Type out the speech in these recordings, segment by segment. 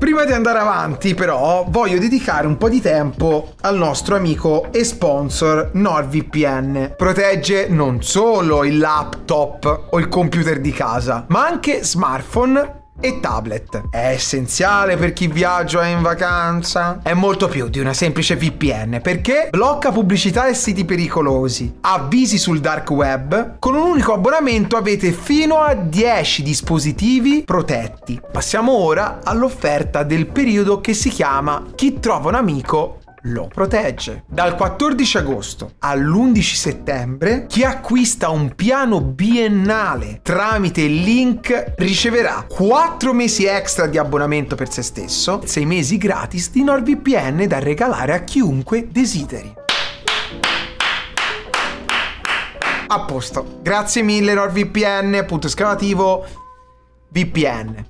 Prima di andare avanti però voglio dedicare un po' di tempo al nostro amico e sponsor NordVPN. Protegge non solo il laptop o il computer di casa, ma anche smartphone e tablet. È essenziale per chi viaggia in vacanza? È molto più di una semplice VPN perché blocca pubblicità e siti pericolosi, avvisi sul dark web, con un unico abbonamento avete fino a 10 dispositivi protetti. Passiamo ora all'offerta del periodo che si chiama Chi trova un amico lo protegge. Dal 14 agosto all'11 settembre chi acquista un piano biennale tramite il link riceverà 4 mesi extra di abbonamento per se stesso, 6 mesi gratis di NordVPN da regalare a chiunque desideri. A posto. Grazie mille NordVPN, punto esclamativo VPN.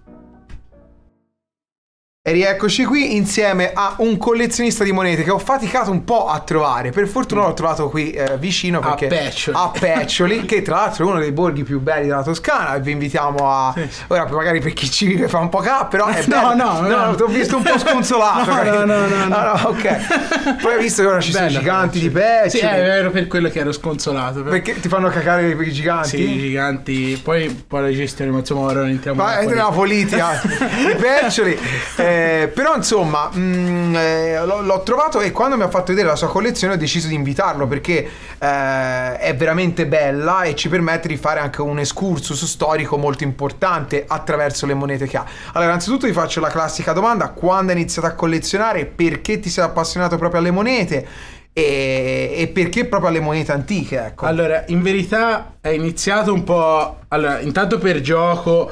E rieccoci qui insieme a un collezionista di monete che ho faticato un po' a trovare. Per fortuna l'ho trovato qui eh, vicino perché, a Peccioli, a Peccioli che tra l'altro è uno dei borghi più belli della Toscana. E Vi invitiamo a. Sì, Ora, magari per chi ci vive fa un po' K, però è bello. No, no, no, no. ti ho visto un po' sconsolato. no, no, no, no, no. Ah, no, ok. Poi hai visto che ora ci sono i giganti di Peccioli. Sì, eh, è vero per quello che ero sconsolato. Però. Perché ti fanno cacare i giganti? Sì, i giganti. Poi, poi la gestione, ma insomma, ora entriamo. Ma entriamo nella politica. I Peccioli. Eh, eh, però insomma, mh, mm, eh, l'ho, l'ho, trovato e quando mi ha fatto vedere la sua collezione ho deciso di invitarlo perché eh, è veramente bella e ci permette di fare anche un escursus storico molto importante attraverso le monete che ha. Allora, innanzitutto vi faccio la classica domanda, quando hai iniziato a collezionare, perché ti sei appassionato proprio alle monete? E, e, perché proprio alle monete antiche? Ecco. Allora, in verità è iniziato un po'. Allora, intanto per gioco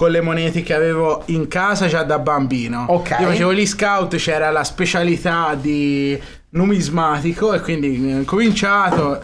con le monete che avevo in casa già da bambino. Ok. Io facevo gli scout, c'era la specialità di numismatico e quindi ho eh, cominciato.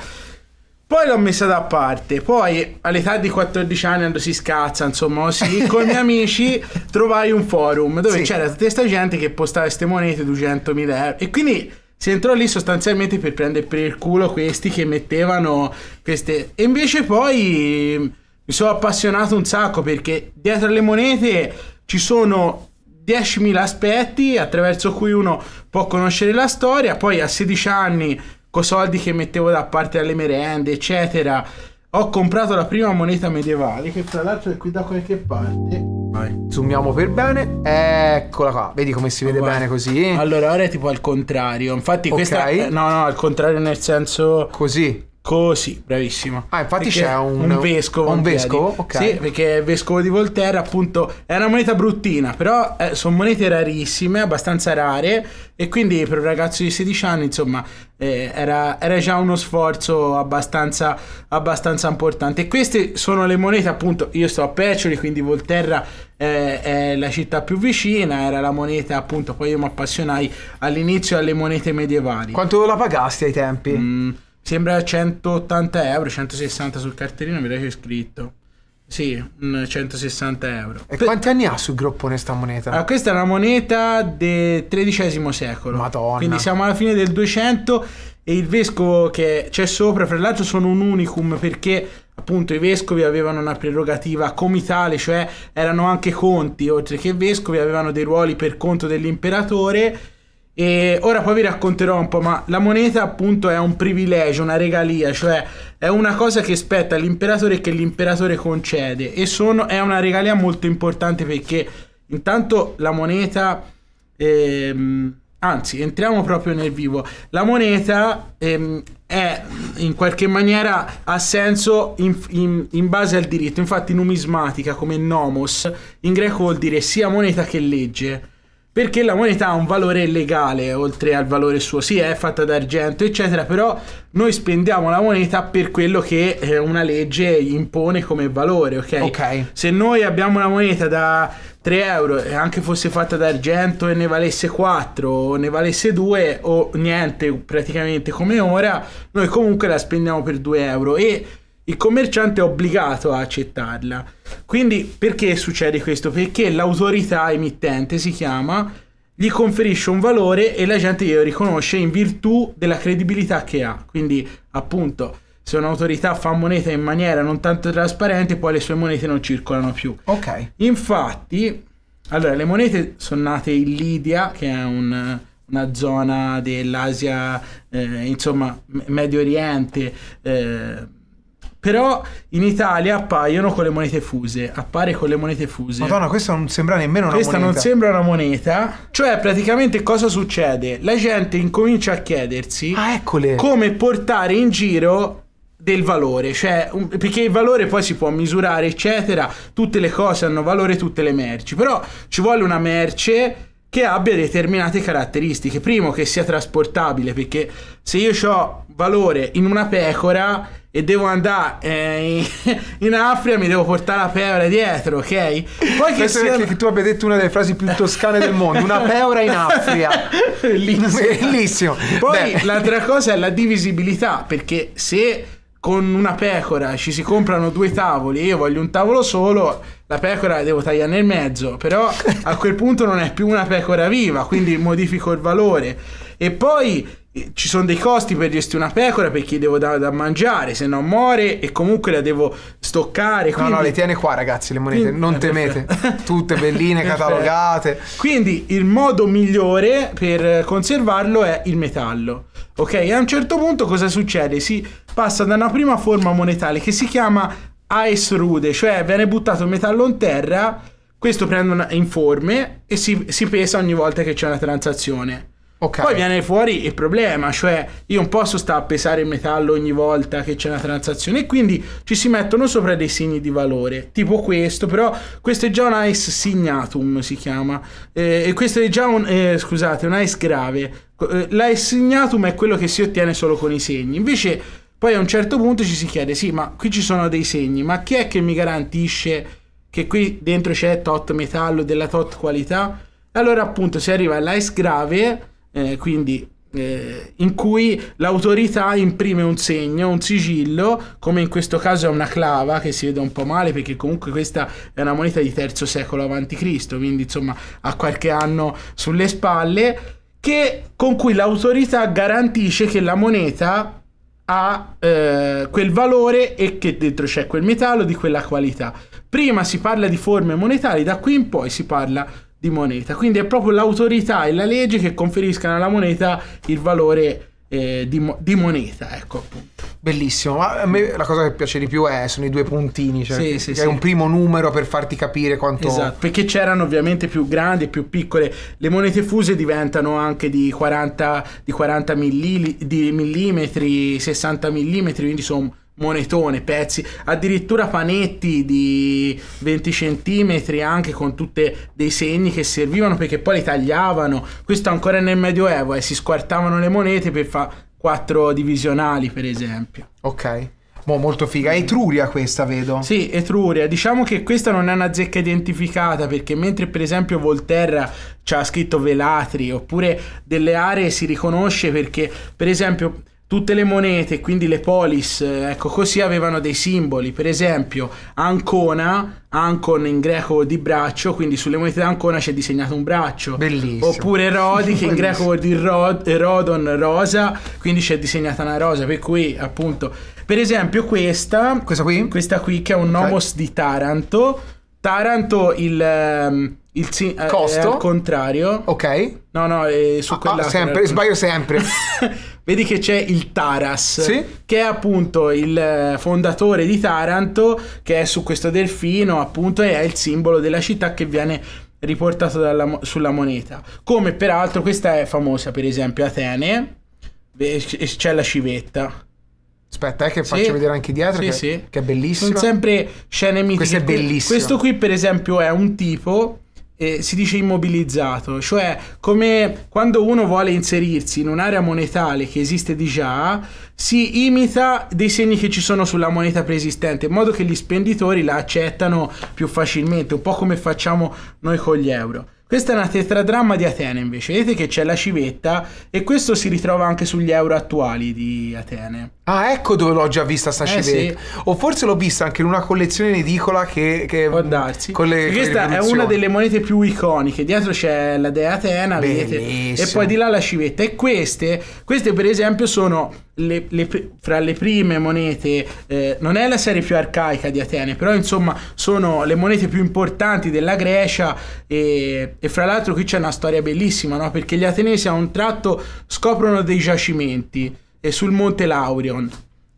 Poi l'ho messa da parte, poi all'età di 14 anni quando si scazza, insomma, sì, con i miei amici trovai un forum dove sì. c'era tutta questa gente che postava queste monete 200.000 euro e quindi si entrò lì sostanzialmente per prendere per il culo questi che mettevano queste... E invece poi mi sono appassionato un sacco perché dietro le monete ci sono 10.000 aspetti attraverso cui uno può conoscere la storia, poi a 16 anni con soldi che mettevo da parte alle merende, eccetera, ho comprato la prima moneta medievale che tra l'altro è qui da qualche parte. Vai. Zoomiamo per bene, eccola qua, vedi come si vede Vai. bene così? Allora ora è tipo al contrario, infatti okay. questa... No, no, al contrario nel senso... Così. Così, bravissimo. Ah, infatti perché c'è un, un vescovo. Un vescovo, ok. Sì, perché è vescovo di Volterra, appunto, è una moneta bruttina, però eh, sono monete rarissime, abbastanza rare, e quindi per un ragazzo di 16 anni, insomma, eh, era, era, già uno sforzo abbastanza, abbastanza importante. E queste sono le monete, appunto, io sto a Peccioli, quindi Volterra eh, è la città più vicina, era la moneta appunto, poi io mi appassionai all'inizio alle monete medievali. Quanto la pagasti ai tempi? Mm, Sembra 180 euro, 160 sul cartellino, vedo che è scritto. Sì, 160 euro. E per... quanti anni ha sul groppone sta moneta? Allora, ah, questa è una moneta del XIII secolo. Madonna. Quindi siamo alla fine del 200 e il vescovo che c'è sopra, fra l'altro sono un unicum perché appunto i vescovi avevano una prerogativa comitale, cioè erano anche conti, oltre che vescovi avevano dei ruoli per conto dell'imperatore e ora poi vi racconterò un po', ma la moneta appunto è un privilegio, una regalia, cioè è una cosa che spetta all'imperatore e che l'imperatore concede e sono, è una regalia molto importante perché intanto la moneta, ehm, anzi entriamo proprio nel vivo, la moneta ehm, è in qualche maniera ha senso in, in, in, base al diritto, infatti numismatica come nomos in greco vuol dire sia moneta che legge perché la moneta ha un valore legale oltre al valore suo, sì è fatta d'argento eccetera, però noi spendiamo la moneta per quello che eh, una legge impone come valore, ok? okay. Se noi abbiamo una moneta da 3 euro e anche fosse fatta d'argento e ne valesse 4 o ne valesse 2 o niente praticamente come ora, noi comunque la spendiamo per 2 euro e il commerciante è obbligato a accettarla. Quindi perché succede questo? Perché l'autorità emittente si chiama, gli conferisce un valore e la gente glielo riconosce in virtù della credibilità che ha. Quindi appunto se un'autorità fa moneta in maniera non tanto trasparente poi le sue monete non circolano più. Ok. Infatti, allora le monete sono nate in Lidia che è un una zona dell'Asia, eh, insomma, Medio Oriente, eh, però in Italia appaiono con le monete fuse. Appare con le monete fuse. Madonna, questa non sembra nemmeno una questa moneta. Questa non sembra una moneta. Cioè, praticamente cosa succede? La gente incomincia a chiedersi ah, eccole. come portare in giro del valore, cioè un, perché il valore poi si può misurare, eccetera, tutte le cose hanno valore, tutte le merci, però ci vuole una merce che abbia determinate caratteristiche, primo che sia trasportabile, perché se io ho valore in una pecora e devo andare eh, in, in Africa, mi devo portare la pecora dietro, ok? Poi che, sia... che, tu abbia detto una delle frasi più toscane del mondo, una pecora in Africa. Bellissimo. Bellissimo. Poi Beh. l'altra cosa è la divisibilità, perché se con una pecora ci si comprano due tavoli e io voglio un tavolo solo, la pecora la devo tagliare nel mezzo, però a quel punto non è più una pecora viva, quindi modifico il valore. E poi ci sono dei costi per gestire una pecora perché devo dare da mangiare, se no muore e comunque la devo stoccare. Quindi... No, no, le tiene qua ragazzi le monete, quindi... non temete, tutte belline, catalogate. Quindi il modo migliore per conservarlo è il metallo. Ok, e a un certo punto cosa succede? Si passa da una prima forma monetale che si chiama ice rude, cioè viene buttato il metallo in terra, questo prende una forme e si, si pesa ogni volta che c'è una transazione. Okay. Poi viene fuori il problema, cioè io non posso stare a pesare il metallo ogni volta che c'è una transazione e quindi ci si mettono sopra dei segni di valore, tipo questo, però questo è già un ice signatum si chiama, eh, e questo è già un, eh, scusate, un ice grave, eh, l'ice signatum è quello che si ottiene solo con i segni, invece poi a un certo punto ci si chiede, sì ma qui ci sono dei segni, ma chi è che mi garantisce che qui dentro c'è tot metallo della tot qualità? Allora appunto si arriva all'ice grave eh, quindi eh, in cui l'autorità imprime un segno, un sigillo, come in questo caso è una clava che si vede un po' male perché comunque questa è una moneta di terzo secolo a.C., quindi insomma ha qualche anno sulle spalle, che, con cui l'autorità garantisce che la moneta ha eh, quel valore e che dentro c'è quel metallo di quella qualità. Prima si parla di forme monetarie, da qui in poi si parla di di moneta. Quindi è proprio l'autorità e la legge che conferiscano alla moneta il valore eh, di, di, moneta, ecco appunto. Bellissimo, ma a me la cosa che piace di più è, sono i due puntini, cioè sì, sì, è sì. un primo numero per farti capire quanto... Esatto, perché c'erano ovviamente più grandi e più piccole, le monete fuse diventano anche di 40, di 40 millili- di millimetri, 60 millimetri, quindi sono monetone, pezzi, addirittura panetti di 20 centimetri anche con tutti dei segni che servivano perché poi li tagliavano, questo ancora nel medioevo e eh, si squartavano le monete per fare quattro divisionali per esempio. Ok. Boh, molto figa. Etruria questa, vedo. Sì, Etruria. Diciamo che questa non è una zecca identificata perché mentre per esempio Volterra ci ha scritto Velatri oppure delle aree si riconosce perché per esempio tutte le monete, quindi le polis, eh, ecco così, avevano dei simboli. Per esempio, Ancona, Ancon in greco di braccio, quindi sulle monete d'Ancona c'è disegnato un braccio. Bellissimo. Oppure Rodi, che in greco vuol dire Rodon, rosa, quindi c'è disegnata una rosa. Per cui, appunto, per esempio questa, questa qui, questa qui che è un okay. nomos di Taranto. Taranto il... Ehm, il sì, eh, costo? al contrario. Ok. No, no, su ah, quella... Ah, sempre, sbaglio sempre. vedi che c'è il Taras, sì? che è appunto il eh, fondatore di Taranto, che è su questo delfino, appunto, e è il simbolo della città che viene riportato dalla, sulla moneta. Come peraltro questa è famosa, per esempio, Atene, c'è la civetta. Aspetta, eh, che faccio vedere anche dietro, sì, che, sì. che è bellissimo. Sono sempre scene mitiche. Questo è bellissimo. Questo qui, per esempio, è un tipo eh, si dice immobilizzato, cioè come quando uno vuole inserirsi in un'area monetale che esiste di già, si imita dei segni che ci sono sulla moneta preesistente, in modo che gli spenditori la accettano più facilmente, un po' come facciamo noi con gli euro. Questa è una tetradramma di Atene invece, vedete che c'è la civetta e questo si ritrova anche sugli euro attuali di Atene. Ah, ecco dove l'ho già vista sta eh, civetta. Sì. O forse l'ho vista anche in una collezione in edicola che... che Può darsi. Le, questa è una delle monete più iconiche, dietro c'è la dea Atena, Bellissimo. vedete? E poi di là la civetta. E queste, queste per esempio sono le, le, fra le prime monete, eh, non è la serie più arcaica di Atene, però insomma sono le monete più importanti della Grecia e, e fra l'altro qui c'è una storia bellissima, no? perché gli Atenesi a un tratto scoprono dei giacimenti eh, sul Monte Laurion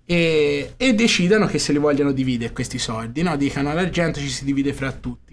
e, e, decidano che se li vogliono dividere questi soldi, no? dicano l'argento ci si divide fra tutti.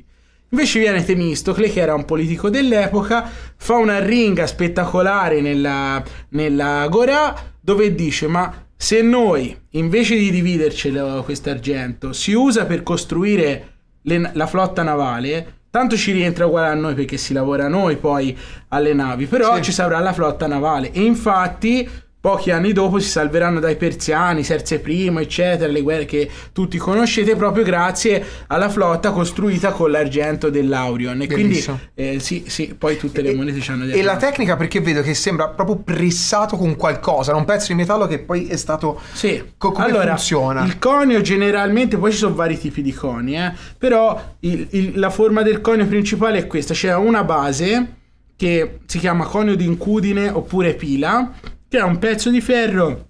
Invece viene Temistocle, che era un politico dell'epoca, fa una ringa spettacolare nella, nella Gorà dove dice ma se noi invece di dividerci questo argento si usa per costruire le, la flotta navale tanto ci rientra uguale a noi perché si lavora a noi poi alle navi però sì. ci sarà la flotta navale e infatti Pochi anni dopo si salveranno dai persiani, Serse I, eccetera, le guerre che tutti conoscete proprio grazie alla flotta costruita con l'argento dell'Aurion. E Bellissimo. quindi eh, sì, sì, poi tutte le monete ci hanno detto. E la tecnica perché vedo che sembra proprio pressato con qualcosa, un pezzo di metallo che poi è stato... Sì. Co- come allora, funziona? Il conio generalmente, poi ci sono vari tipi di coni, eh, però il, il, la forma del conio principale è questa, c'è cioè una base che si chiama conio d'incudine oppure pila c'era un pezzo di ferro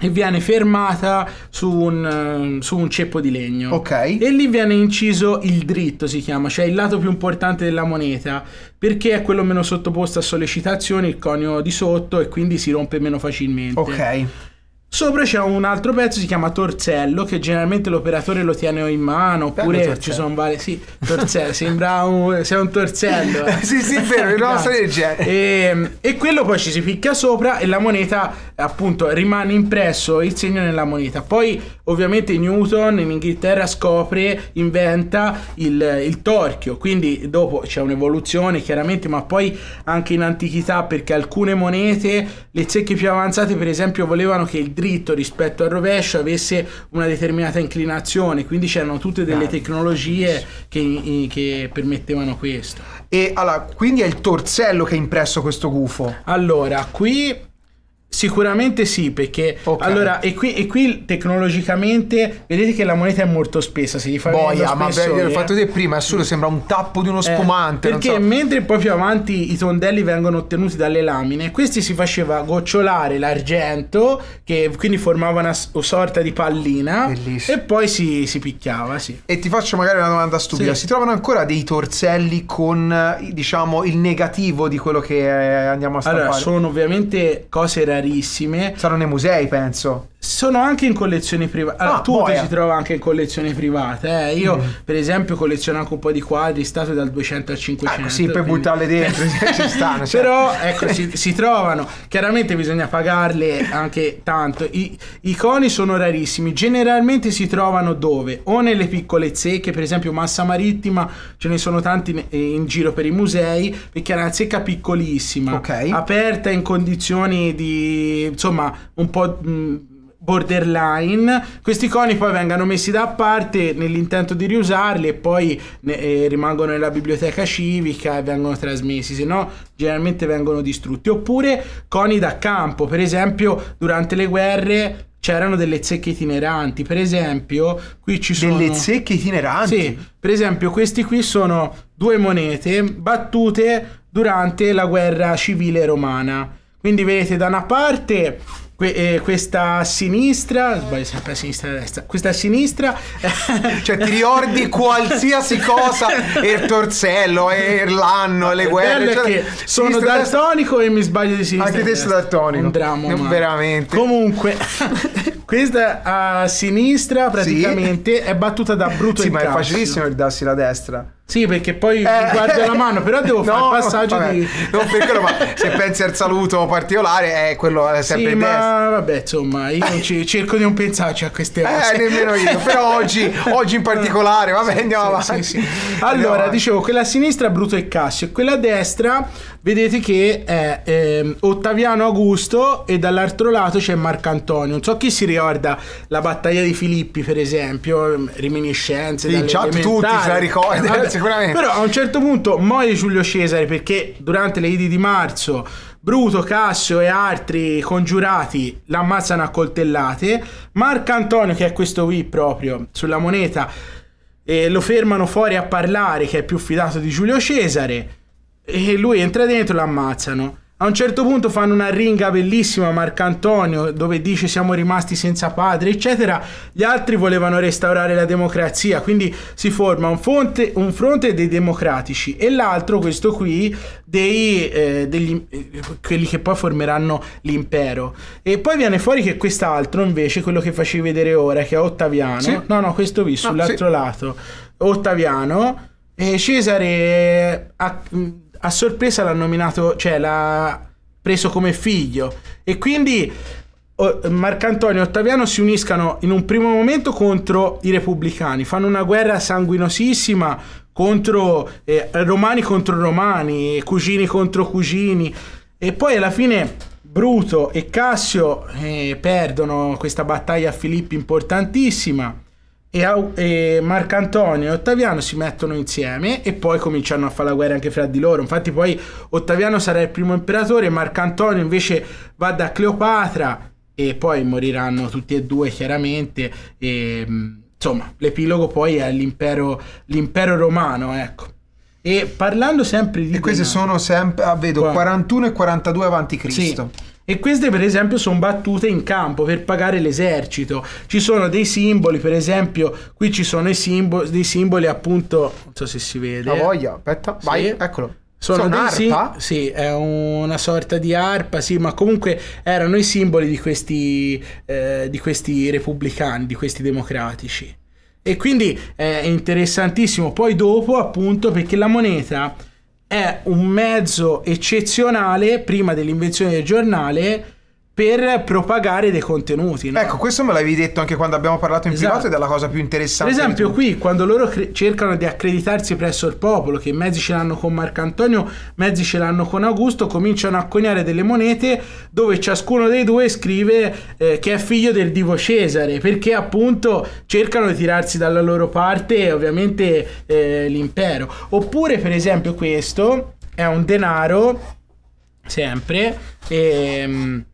e viene fermata su un, eh, su un, ceppo di legno. Ok. E lì viene inciso il dritto, si chiama, cioè il lato più importante della moneta, perché è quello meno sottoposto a sollecitazioni, il conio di sotto e quindi si rompe meno facilmente. Ok. Sopra c'è un altro pezzo, si chiama Torcello, che generalmente l'operatore lo tiene in mano, oppure ci sono varie... Sì, torcello, sembra un... sei un torcello. Eh. sì, sì, è vero, il nostro legge. E, e quello poi ci si picca sopra e la moneta, appunto, rimane impresso il segno nella moneta. Poi, ovviamente, Newton in Inghilterra scopre, inventa il, il torchio, quindi dopo c'è un'evoluzione, chiaramente, ma poi anche in antichità, perché alcune monete, le zecche più avanzate, per esempio, volevano che il dritto dritto rispetto al rovescio avesse una determinata inclinazione, quindi c'erano tutte delle Bravi. tecnologie che, che, permettevano questo. E allora, quindi è il torsello che ha impresso questo gufo? Allora, qui Sicuramente sì, perché okay. allora, e qui, e qui, tecnologicamente vedete che la moneta è molto spessa. Se gli fate Boia, ma beh, l'ho fatto di prima, è solo sembra un tappo di uno eh, spumante. Eh, perché so. mentre poi più avanti i tondelli vengono ottenuti dalle lamine, questi si faceva gocciolare l'argento, che quindi formava una sorta di pallina, Bellissimo. e poi si, si picchiava. Sì. E ti faccio magari una domanda stupida: sì. si trovano ancora dei torselli con diciamo il negativo di quello che eh, andiamo a stampare? Allora, sono ovviamente cose reali rarissime. Sono nei musei, penso sono anche in collezioni private. Allora, ah, tutto boia. si trova anche in collezioni private. Eh. Io, mm. per esempio, colleziono anche un po' di quadri, statue dal 200 al 500. Ah, ecco, sì, per quindi... buttarle dentro, ci stanno. Cioè. Però, ecco, si, si, trovano. Chiaramente bisogna pagarle anche tanto. I, I, coni sono rarissimi. Generalmente si trovano dove? O nelle piccole zecche, per esempio Massa Marittima, ce ne sono tanti in, eh, in giro per i musei, perché è una zecca piccolissima, okay. aperta in condizioni di, insomma, un po'... Mh, mm, borderline. Questi coni poi vengono messi da parte nell'intento di riusarli e poi ne, eh, rimangono nella biblioteca civica e vengono trasmessi, se no generalmente vengono distrutti. Oppure coni da campo, per esempio durante le guerre c'erano delle zecche itineranti, per esempio qui ci sono... Delle zecche itineranti? Sì, per esempio questi qui sono due monete battute durante la guerra civile romana. Quindi vedete da una parte Que- eh, questa sinistra, sbaglio sempre a sinistra e a destra, questa sinistra... cioè ti ricordi qualsiasi cosa, il torsello, e l'anno, le guerre... Cioè, sono daltonico e mi sbaglio di sinistra. Anche te sei daltonico. Un dramma. No, veramente. Comunque, questa a sinistra praticamente sì. è battuta da Bruto sì, ma è facilissimo il darsi la destra. Sì, perché poi eh, guardo la mano, però devo no, fare il passaggio vabbè, di... Non per ma se pensi al saluto particolare, è eh, quello è sempre sì, ma testa. vabbè, insomma, io c- cerco di non pensarci a queste eh, cose. Eh, nemmeno io, però oggi, oggi in particolare, vabbè, sì, andiamo sì, avanti. Sì, allora, andiamo dicevo, quella a sinistra Bruto e Cassio, e quella a destra vedete che è eh, Ottaviano Augusto e dall'altro lato c'è Marcantonio. Non so chi si ricorda la battaglia di Filippi, per esempio, ehm, reminiscenze. Sì, chat tutti se la eh, ricorda, eh, sicuramente. Però a un certo punto muore Giulio Cesare perché durante le Idi di marzo Bruto, Cassio e altri congiurati l'ammazzano a coltellate. Marcantonio, che è questo qui proprio sulla moneta, eh, lo fermano fuori a parlare, che è più fidato di Giulio Cesare. E lui entra dentro e lo ammazzano. A un certo punto fanno una ringa bellissima Marcantonio dove dice siamo rimasti senza padre, eccetera. Gli altri volevano restaurare la democrazia, quindi si forma un, fonte, un fronte dei democratici e l'altro, questo qui, dei, eh, degli, eh, quelli che poi formeranno l'impero. E poi viene fuori che quest'altro invece, quello che facevi vedere ora, che è Ottaviano, sì. no no, questo qui, sull'altro no, sì. lato, Ottaviano, eh, Cesare... Eh, ha, mm, a sorpresa l'ha nominato, cioè l'ha preso come figlio. E quindi Marcantonio e Ottaviano si uniscano in un primo momento contro i repubblicani, fanno una guerra sanguinosissima contro eh, romani contro romani, cugini contro cugini e poi alla fine Bruto e Cassio eh, perdono questa battaglia a Filippi importantissima e, e Marcantonio e Ottaviano si mettono insieme e poi cominciano a fare la guerra anche fra di loro. Infatti, poi Ottaviano sarà il primo imperatore, Marcantonio invece va da Cleopatra e poi moriranno tutti e due chiaramente. E, mm, insomma, l'epilogo poi è l'impero, l'impero romano, ecco. E parlando sempre di... E queste sono sempre, ah, vedo, Qua. 41 e 42 avanti Cristo. Sì. E queste per esempio sono battute in campo per pagare l'esercito. Ci sono dei simboli, per esempio qui ci sono simboli, dei simboli appunto, non so se si vede. La voglia, aspetta, sì. vai, eccolo. Sono, sono un'arpa? Sì, sì, è una sorta di arpa, sì, ma comunque erano i simboli di questi, eh, di questi repubblicani, di questi democratici. E quindi è interessantissimo. Poi dopo, appunto, perché la moneta è un mezzo eccezionale prima dell'invenzione del giornale per propagare dei contenuti. No? Ecco, questo me l'avevi detto anche quando abbiamo parlato in esatto. privato ed è la cosa più interessante. Per esempio, qui quando loro cercano di accreditarsi presso il popolo, che mezzi ce l'hanno con Marcantonio, mezzi ce l'hanno con Augusto, cominciano a coniare delle monete dove ciascuno dei due scrive eh, che è figlio del divo Cesare, perché appunto cercano di tirarsi dalla loro parte ovviamente eh, l'impero. Oppure, per esempio, questo è un denaro sempre. Ehm,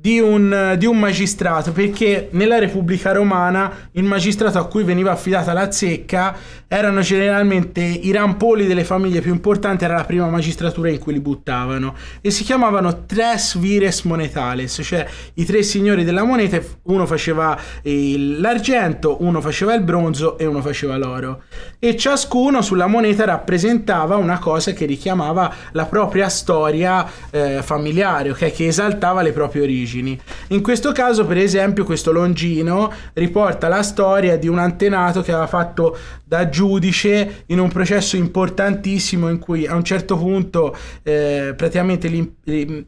di un, di un, magistrato, perché nella Repubblica Romana il magistrato a cui veniva affidata la zecca erano generalmente i rampoli delle famiglie più importanti, era la prima magistratura in cui li buttavano e si chiamavano tres vires monetales, cioè i tre signori della moneta, uno faceva l'argento, uno faceva il bronzo e uno faceva l'oro e ciascuno sulla moneta rappresentava una cosa che richiamava la propria storia eh, familiare, okay? che esaltava le proprie origini origini. In questo caso, per esempio, questo Longino riporta la storia di un antenato che aveva fatto da giudice in un processo importantissimo in cui a un certo punto eh, praticamente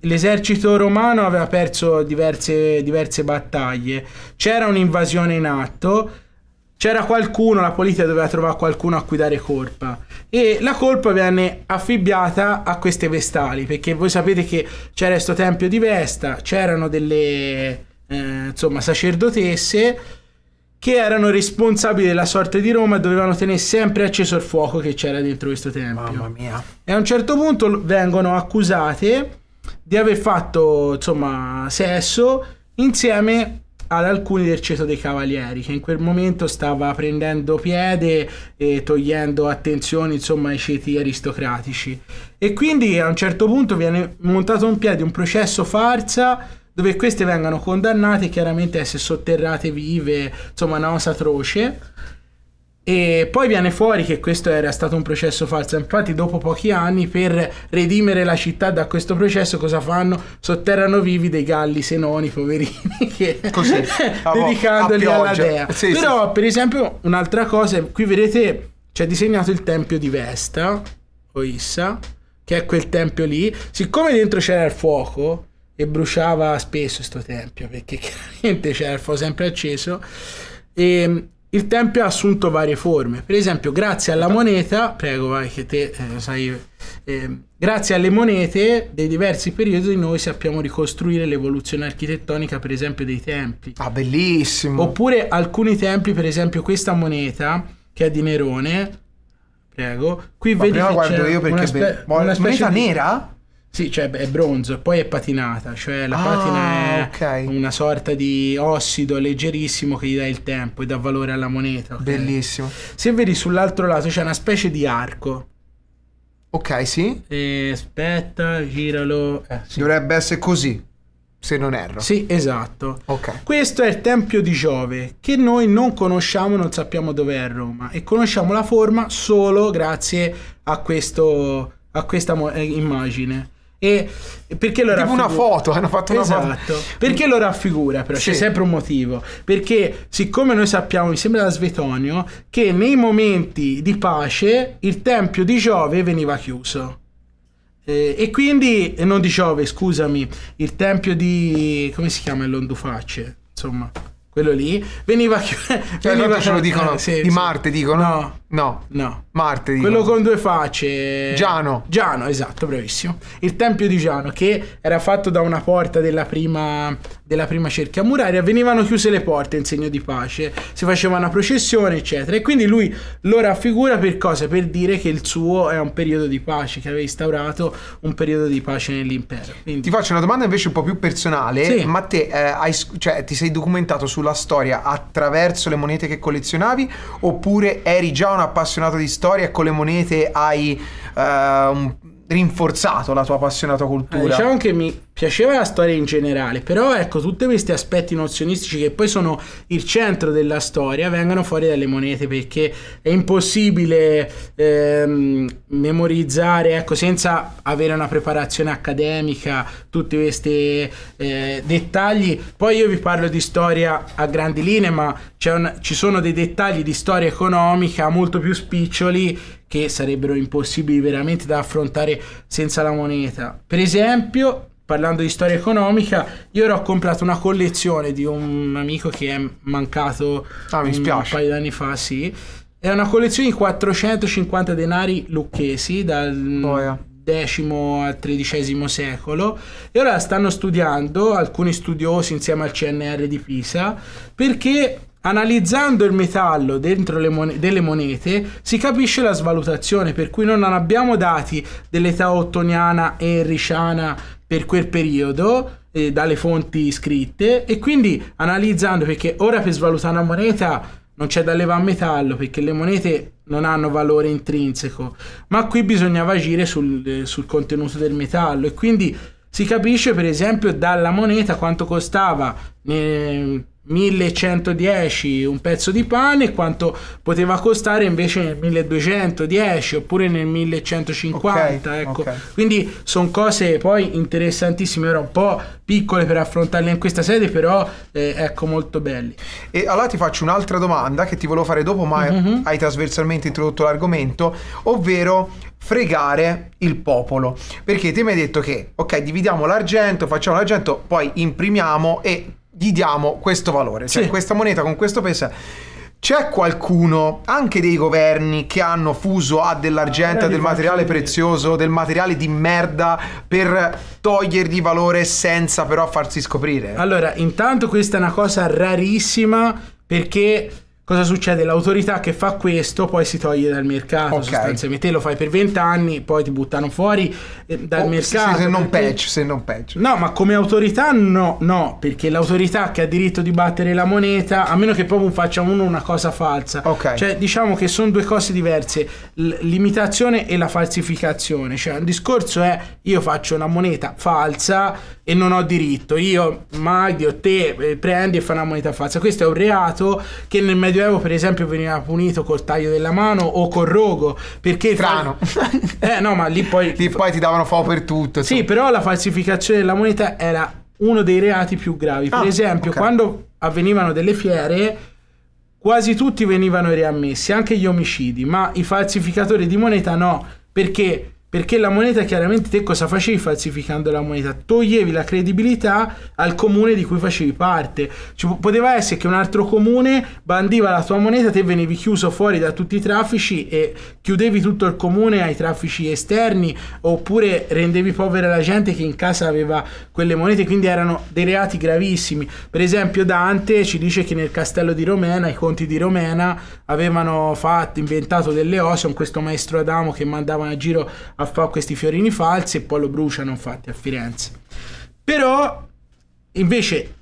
l'esercito romano aveva perso diverse, diverse battaglie. C'era un'invasione in atto c'era qualcuno, la politica doveva trovare qualcuno a cui dare colpa e la colpa venne affibbiata a queste vestali perché voi sapete che c'era questo tempio di Vesta, c'erano delle eh, insomma sacerdotesse che erano responsabili della sorte di Roma e dovevano tenere sempre acceso il fuoco che c'era dentro questo tempio. Mamma mia. E a un certo punto vengono accusate di aver fatto insomma sesso insieme ad alcuni del ceto dei cavalieri che in quel momento stava prendendo piede e togliendo attenzione insomma ai ceti aristocratici e quindi a un certo punto viene montato in piedi un processo farsa dove queste vengono condannate chiaramente a essere sotterrate vive insomma una cosa atroce e poi viene fuori che questo era stato un processo falso. Infatti, dopo pochi anni, per redimere la città da questo processo, cosa fanno? Sotterrano vivi dei galli senoni, poverini, che Così, dedicandoli alla dea. Sì, Però, sì. per esempio, un'altra cosa, qui vedete c'è disegnato il tempio di Vesta o che è quel tempio lì. Siccome dentro c'era il fuoco e bruciava spesso questo tempio, perché chiaramente c'era il fuoco sempre acceso. E ehm, il tempio ha assunto varie forme, per esempio grazie alla moneta, prego vai che te eh, sai, eh, grazie alle monete dei diversi periodi noi sappiamo ricostruire l'evoluzione architettonica per esempio dei templi. Ah bellissimo! Oppure alcuni templi, per esempio questa moneta che è di Nerone, prego, qui Ma vedi... Prima guardo io perché... Una, spe- una moneta di... nera? Sì, cioè è bronzo, e poi è patinata, cioè la ah, patina è okay. una sorta di ossido leggerissimo che gli dà il tempo e dà valore alla moneta. Okay? Bellissimo. Se vedi sull'altro lato c'è una specie di arco. Ok, sì. E aspetta, giralo. Eh, sì. Dovrebbe essere così, se non erro. Sì, esatto. Ok. Questo è il Tempio di Giove, che noi non conosciamo, non sappiamo dove è a Roma, e conosciamo la forma solo grazie a, questo, a questa eh, immagine. E perché lo tipo una foto, hanno fatto esatto. una foto. Esatto. Perché lo raffigura però, sì. c'è sempre un motivo. Perché siccome noi sappiamo, mi sembra da Svetonio, che nei momenti di pace il tempio di Giove veniva chiuso. Eh, e quindi, non di Giove, scusami, il tempio di... come si chiama il Londufacce? Insomma, quello lì, veniva chiuso. Cioè, veniva... ce lo dicono eh, sì, di sì. Marte, dicono. No, no, no. Marte. Dicono. Quello con due facce. Giano. Giano, esatto, bravissimo. Il tempio di Giano, che era fatto da una porta della prima, della prima cerchia muraria, venivano chiuse le porte in segno di pace, si faceva una processione, eccetera. E quindi lui lo raffigura per cosa? Per dire che il suo è un periodo di pace, che aveva instaurato un periodo di pace nell'impero. Quindi... Ti faccio una domanda invece un po' più personale, sì. ma te eh, hai, cioè, ti sei documentato su sulla storia attraverso le monete che collezionavi oppure eri già un appassionato di storia e con le monete hai uh, un rinforzato la tua passione, la tua eh, cultura. Eh, diciamo che mi piaceva la storia in generale, però ecco, tutti questi aspetti nozionistici che poi sono il centro della storia vengono fuori dalle monete perché è impossibile ehm, memorizzare, ecco, senza avere una preparazione accademica, tutti questi eh, dettagli. Poi io vi parlo di storia a grandi linee, ma un, ci sono dei dettagli di storia economica molto più spiccioli che sarebbero impossibili veramente da affrontare senza la moneta. Per esempio, parlando di storia economica, io ero comprato una collezione di un amico che è mancato ah, mi un paio d'anni fa, sì. È una collezione di 450 denari lucchesi dal Boia. X al XIII secolo e ora stanno studiando alcuni studiosi insieme al CNR di Pisa perché Analizzando il metallo dentro le mon- delle monete si capisce la svalutazione, per cui non abbiamo dati dell'età ottoniana e riciana per quel periodo eh, dalle fonti scritte e quindi analizzando perché ora per svalutare una moneta non c'è da levare metallo perché le monete non hanno valore intrinseco, ma qui bisognava agire sul, eh, sul contenuto del metallo e quindi si capisce per esempio dalla moneta quanto costava. Eh, 1110 un pezzo di pane quanto poteva costare invece nel 1210 oppure nel 1150 okay, ecco okay. quindi sono cose poi interessantissime ora un po' piccole per affrontarle in questa sede però eh, ecco molto belli e allora ti faccio un'altra domanda che ti volevo fare dopo ma mm -hmm. hai trasversalmente introdotto l'argomento ovvero fregare il popolo perché ti mi hai detto che ok dividiamo l'argento facciamo l'argento poi imprimiamo e gli diamo questo valore, cioè sì. questa moneta con questo peso. C'è qualcuno, anche dei governi, che hanno fuso a ah, dell'argento, eh, del materiale prezioso, del materiale di merda per togliergli valore senza però farsi scoprire? Allora, intanto questa è una cosa rarissima perché Cosa succede? L'autorità che fa questo poi si toglie dal mercato okay. sostanzialmente. Te lo fai per 20 anni, poi ti buttano fuori eh, dal oh, mercato. Se, se non perché... patch, se non patch. No, ma come autorità no, no, perché l'autorità che ha diritto di battere la moneta, a meno che proprio faccia uno una cosa falsa. Okay. Cioè, diciamo che sono due cose diverse, l'imitazione e la falsificazione. Cioè, un discorso è io faccio una moneta falsa e non ho diritto. Io, Maggio, te, eh, prendi e fai una moneta falsa. Questo è un reato che nel mezzo Medioevo, per esempio, veniva punito col taglio della mano o col rogo. Perché. Strano. Fa... eh, no, ma lì poi. Lì poi ti davano fo per tutto. Sì, so. però la falsificazione della moneta era uno dei reati più gravi. Per ah, esempio, okay. quando avvenivano delle fiere. Quasi tutti venivano riammessi, anche gli omicidi, ma i falsificatori di moneta no, perché perché la moneta chiaramente te cosa facevi falsificando la moneta? Toglievi la credibilità al comune di cui facevi parte. Cioè, poteva essere che un altro comune bandiva la tua moneta, te venivi chiuso fuori da tutti i traffici e chiudevi tutto il comune ai traffici esterni oppure rendevi povera la gente che in casa aveva quelle monete, quindi erano dei reati gravissimi. Per esempio Dante ci dice che nel castello di Romena i conti di Romena avevano fatto, inventato delle ossa, questo maestro Adamo che mandavano a giro a a fare questi fiorini falsi e poi lo bruciano fatti a Firenze. Però invece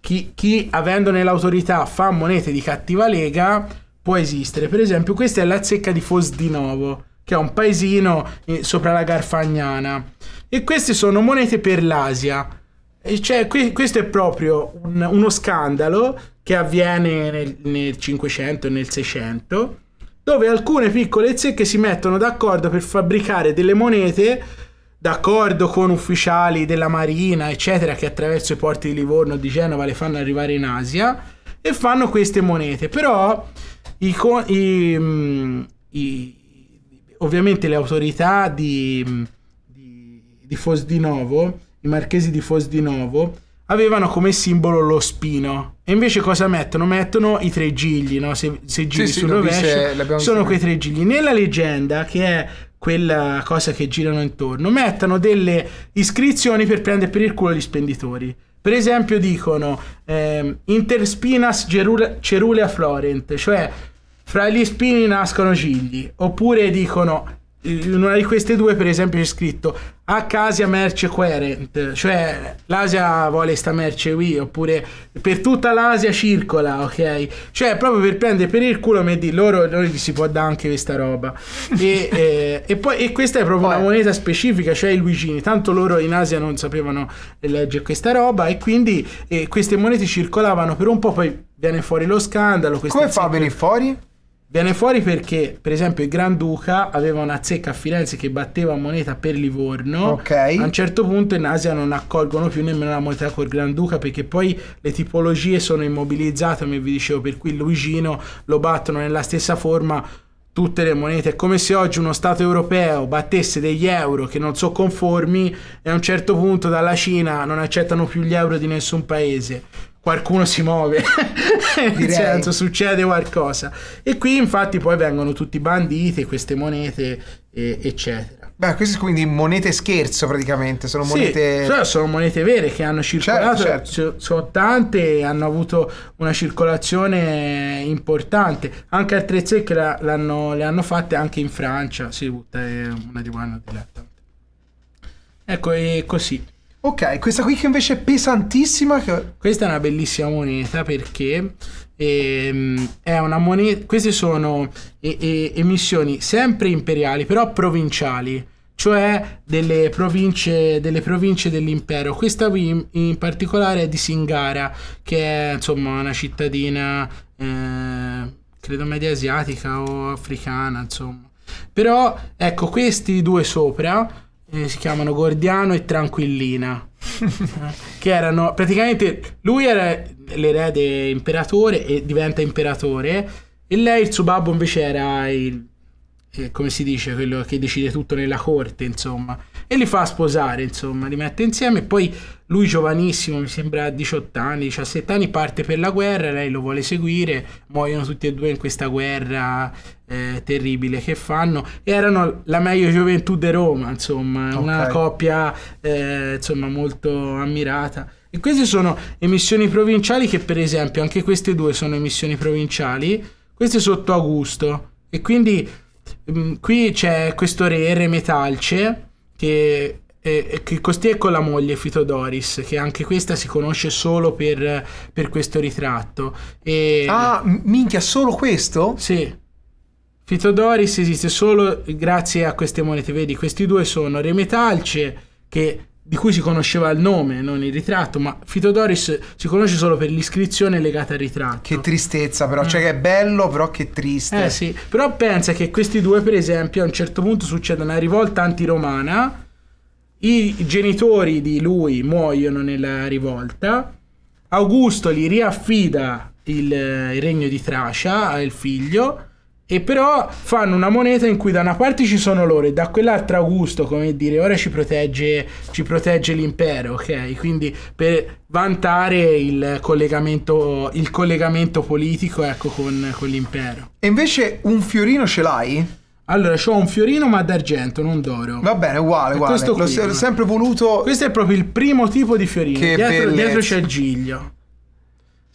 chi, chi avendone l'autorità fa monete di cattiva lega può esistere. Per esempio questa è la zecca di Fosdinovo, che è un paesino eh, sopra la Garfagnana. E queste sono monete per l'Asia. Cioè, qui, questo è proprio un, uno scandalo che avviene nel, nel 500 e nel 600 dove alcune piccole zecche si mettono d'accordo per fabbricare delle monete d'accordo con ufficiali della marina eccetera che attraverso i porti di Livorno o di Genova le fanno arrivare in Asia e fanno queste monete però i, i, mm, i, ovviamente le autorità di, mm, di, di Fosdinovo i marchesi di Fosdinovo avevano come simbolo lo spino. E invece cosa mettono? Mettono i tre gigli, no? Se, se giri sì, sul sì, rovescio, eh, sono quei tre gigli. Nella leggenda, che è quella cosa che girano intorno, mettono delle iscrizioni per prendere per il culo gli spenditori. Per esempio dicono eh, Interspinas Cerulea Florent, cioè fra gli spini nascono gigli. Oppure dicono in una di queste due, per esempio, c'è scritto H Asia merce querent, cioè l'Asia vuole sta merce qui, oppure per tutta l'Asia circola, ok? Cioè, proprio per prendere per il culo, mi di loro, loro gli si può dare anche questa roba. E, eh, e poi e questa è proprio poi. una moneta specifica, cioè i Luigini. Tanto loro in Asia non sapevano leggere questa roba, e quindi eh, queste monete circolavano per un po', poi viene fuori lo scandalo. Come fa a venire fuori? Viene fuori perché, per esempio, il Granduca aveva una zecca a Firenze che batteva moneta per Livorno. Okay. A un certo punto in Asia non accolgono più nemmeno la moneta col Granduca perché poi le tipologie sono immobilizzate, come vi dicevo, per cui Luigino lo battono nella stessa forma tutte le monete. È come se oggi uno Stato europeo battesse degli euro che non sono conformi e a un certo punto dalla Cina non accettano più gli euro di nessun paese qualcuno si muove, nel senso certo. succede qualcosa. E qui infatti poi vengono tutti banditi, queste monete, e, eccetera. Beh, queste quindi monete scherzo praticamente, sono monete... Sì, cioè sono monete vere che hanno certo, circolato, certo, certo. sono tante e hanno avuto una circolazione importante. Anche altre zecche le hanno fatte anche in Francia, si sì, butta eh, una di qua, una di là. Ecco, e così. Ok, questa qui che invece è pesantissima. Che... Questa è una bellissima moneta perché ehm, è una moneta. Queste sono e, e, emissioni sempre imperiali, però provinciali, cioè delle province, delle province dell'impero. Questa qui in, in, particolare è di Singara, che è insomma una cittadina, eh, credo media asiatica o africana, insomma. Però ecco, questi due sopra eh, si chiamano Gordiano e Tranquillina. che erano praticamente lui era l'erede imperatore e diventa imperatore e lei il suo babbo invece era il che come si dice, quello che decide tutto nella corte, insomma, e li fa sposare, insomma, li mette insieme e poi lui giovanissimo, mi sembra 18 anni, 17 anni, parte per la guerra, lei lo vuole seguire, muoiono tutti e due in questa guerra eh, terribile che fanno, erano la meglio gioventù di Roma, insomma, okay. una coppia eh, insomma, molto ammirata. E queste sono emissioni provinciali che per esempio, anche queste due sono emissioni provinciali, queste sotto Augusto, e quindi Ehm, qui c'è questo re, re Metalce, che, eh, che costia con la moglie Fitodoris, che anche questa si conosce solo per, per questo ritratto. E... Ah, minchia, solo questo? Sì. Fitodoris esiste solo grazie a queste monete, vedi, questi due sono Re Metalce, che di cui si conosceva il nome, non il ritratto, ma Fito Doris si conosce solo per l'iscrizione legata al ritratto. Che tristezza però, mm. cioè che è bello però che triste. Eh sì, però pensa che questi due per esempio a un certo punto succede una rivolta antiromana, i genitori di lui muoiono nella rivolta, Augusto gli riaffida il, eh, il regno di Tracia al figlio e però fanno una moneta in cui da una parte ci sono loro e da quell'altra Augusto, come dire, ora ci protegge, ci protegge l'impero, ok? Quindi per vantare il collegamento, il collegamento politico ecco, con, con l'impero. E invece un fiorino ce l'hai? Allora, ho un fiorino ma d'argento, non d'oro. Va bene, uguale, uguale. Questo qui, L'ho sempre voluto... Questo è proprio il primo tipo di fiorino. Che dietro, dietro c'è il giglio.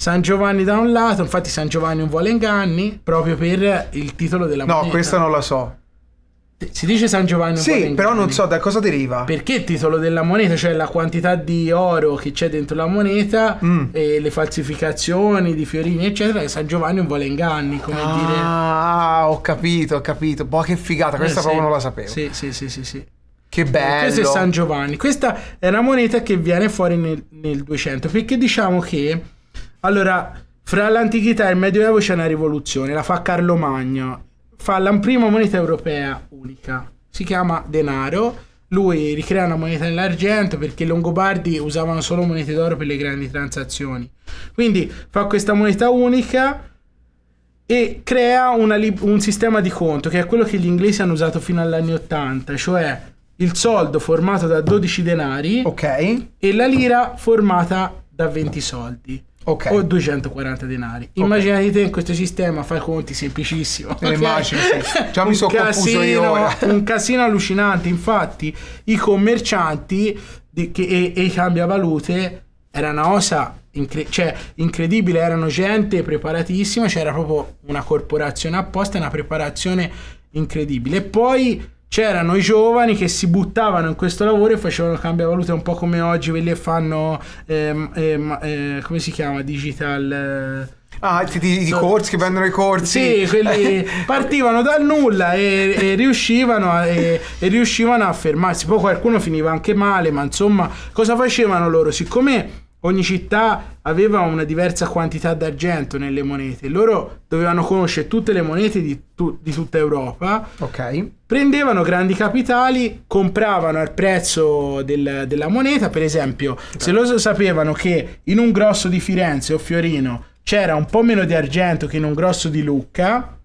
San Giovanni da un lato, infatti San Giovanni non vuole inganni, proprio per il titolo della moneta. No, questa non la so. Si dice San Giovanni non Sì, però non so da cosa deriva. Perché il titolo della moneta, cioè la quantità di oro che c'è dentro la moneta, mm. e le falsificazioni di fiorini, eccetera, che San Giovanni non vuole inganni, come ah, dire. Ah, ho capito, ho capito. Boh, che figata, questa eh, proprio sì. non la sapevo. Sì, sì, sì, sì, sì. Che bello. Questo è San Giovanni. Questa è una moneta che viene fuori nel, nel 200, perché diciamo che allora, fra l'antichità e il medioevo c'è una rivoluzione, la fa Carlo Magno, fa la prima moneta europea unica, si chiama denaro, lui ricrea una moneta nell'argento perché i Longobardi usavano solo monete d'oro per le grandi transazioni. Quindi fa questa moneta unica e crea un sistema di conto che è quello che gli inglesi hanno usato fino agli anni 80, cioè il soldo formato da 12 denari okay. e la lira formata da 20 soldi. Okay. O 240 denari. Okay. Immaginate te in questo sistema, fai conti semplicissimo. Eh, okay? immagini, sì. Già mi sono confuso io un casino allucinante. Infatti, i commercianti di, che, e, e i cambiavalute era una cosa incre- cioè, incredibile, erano gente preparatissima, c'era proprio una corporazione apposta, una preparazione incredibile. poi c'erano i giovani che si buttavano in questo lavoro e facevano cambio valuta un po' come oggi quelli che fanno ehm, ehm, eh, come si chiama digital eh, Ah, ti, ti, so, i corsi che vendono i corsi. Sì, quelli partivano dal nulla e, e, riuscivano a, e, e, riuscivano a fermarsi. Poi qualcuno finiva anche male, ma insomma, cosa facevano loro? Siccome ogni città aveva una diversa quantità d'argento nelle monete. Loro dovevano conoscere tutte le monete di, tu, di tutta Europa. Ok. Prendevano grandi capitali, compravano al prezzo del, della moneta. Per esempio, okay. se loro sapevano che in un grosso di Firenze o Fiorino c'era un po' meno di argento che in un grosso di Lucca,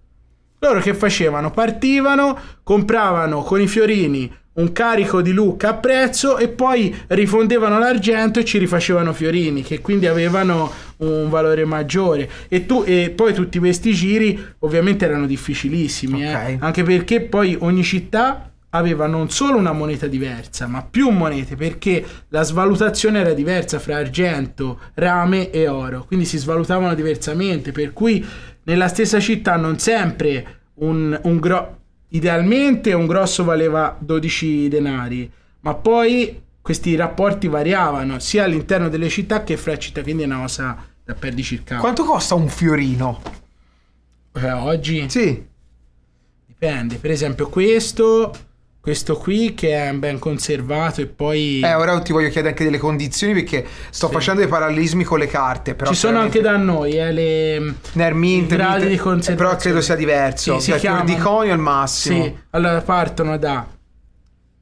loro che facevano? Partivano, compravano con i fiorini un carico di look a prezzo e poi rifondevano l'argento e ci rifacevano fiorini che quindi avevano un valore maggiore e, tu, e poi tutti questi giri ovviamente erano difficilissimi eh. okay. eh? anche perché poi ogni città aveva non solo una moneta diversa ma più monete perché la svalutazione era diversa fra argento, rame e oro quindi si svalutavano diversamente per cui nella stessa città non sempre un, un grosso idealmente un grosso valeva 12 denari, ma poi questi rapporti variavano sia all'interno delle città che fra città, quindi è una cosa da perdere circa. Quanto costa un fiorino? Eh, oggi? Sì. Dipende, per esempio questo questo qui che è ben conservato e poi... Eh, ora ti voglio chiedere anche delle condizioni perché sto sì. facendo dei parallelismi con le carte. Però Ci sono anche da noi, eh, le... Nermint, gradi di eh, conservazione. Però credo sia diverso. Sì, si cioè, chiama... di conio al massimo. Sì, allora partono da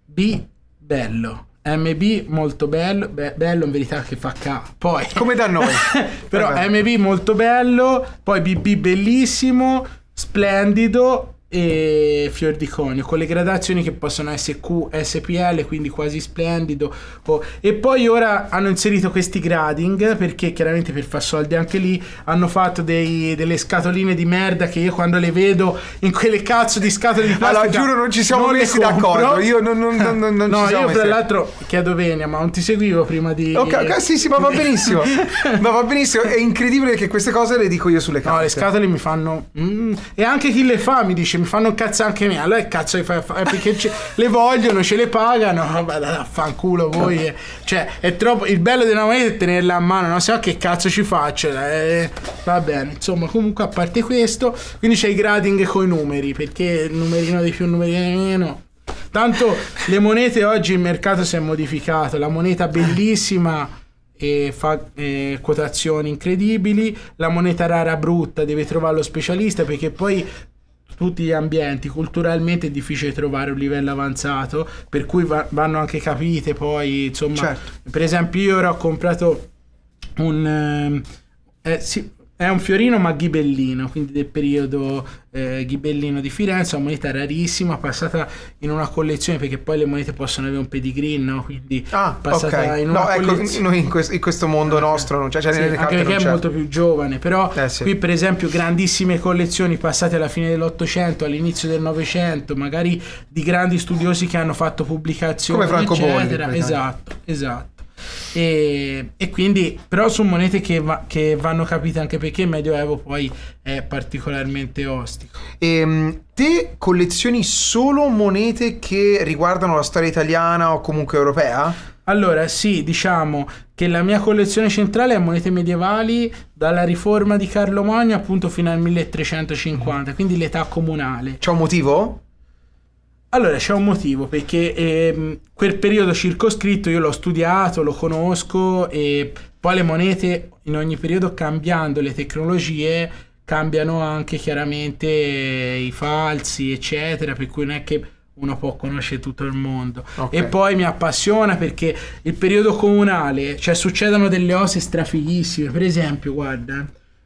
B, bello. MB molto bello, Be bello in verità che fa K. Poi come da noi. Però Vabbè. MB molto bello, poi BB bellissimo, splendido, e fior di conio con le gradazioni che possono essere Q, SPL quindi quasi splendido oh. e poi ora hanno inserito questi grading perché chiaramente per far soldi anche lì hanno fatto dei, delle scatoline di merda che io quando le vedo in quelle cazzo di scatole di plastica allora giuro non ci siamo non messi d'accordo io non, non, non, non, non no, io tra l'altro chiedo Venia ma non ti seguivo prima di ok, okay sì sì ma va benissimo ma va benissimo è incredibile che queste cose le dico io sulle carte no le scatole mi fanno mm. e anche chi le fa mi dice dice mi fanno un cazzo anche me allora cazzo fai fare perché ce, le vogliono ce le pagano vada fanculo voi eh. cioè è troppo il bello della moneta è tenerla a mano non so che cazzo ci faccio eh, va bene insomma comunque a parte questo quindi c'è il grading con i numeri perché numerino di più numerino di meno tanto le monete oggi il mercato si è modificato la moneta bellissima e fa eh, quotazioni incredibili. La moneta rara brutta deve trovare lo specialista perché poi tutti gli ambienti. Culturalmente è difficile trovare un livello avanzato, per cui va vanno anche capite poi, insomma, certo. per esempio io ora ho comprato un... Eh, eh sì, è un fiorino ma ghibellino, quindi del periodo eh, ghibellino di Firenze, una moneta rarissima, passata in una collezione perché poi le monete possono avere un pedigree, no? Quindi ah, passata okay. in una no, ecco, collezione. Ecco, noi in, questo, in questo mondo ah, nostro non c'è, cioè sì, nelle anche perché è c'è. molto più giovane, però eh, sì. qui per esempio grandissime collezioni passate alla fine dell'Ottocento, all'inizio del Novecento, magari di grandi studiosi che hanno fatto pubblicazioni, Come Franco eccetera. Bolli, esatto, esatto. E, e quindi, però, sono monete che, va, che, vanno capite anche perché il Medioevo poi è particolarmente ostico. E, ehm, te collezioni solo monete che riguardano la storia italiana o comunque europea? Allora, sì, diciamo che la mia collezione centrale è monete medievali dalla riforma di Carlo Magno appunto fino al 1350, quindi l'età comunale. C'è un motivo? Allora c'è un motivo perché ehm, quel periodo circoscritto io l'ho studiato, lo conosco e poi le monete in ogni periodo cambiando le tecnologie cambiano anche chiaramente eh, i falsi eccetera per cui non è che uno può conoscere tutto il mondo. Okay. E poi mi appassiona perché il periodo comunale, cioè succedono delle cose strafighissime. Per esempio, guarda,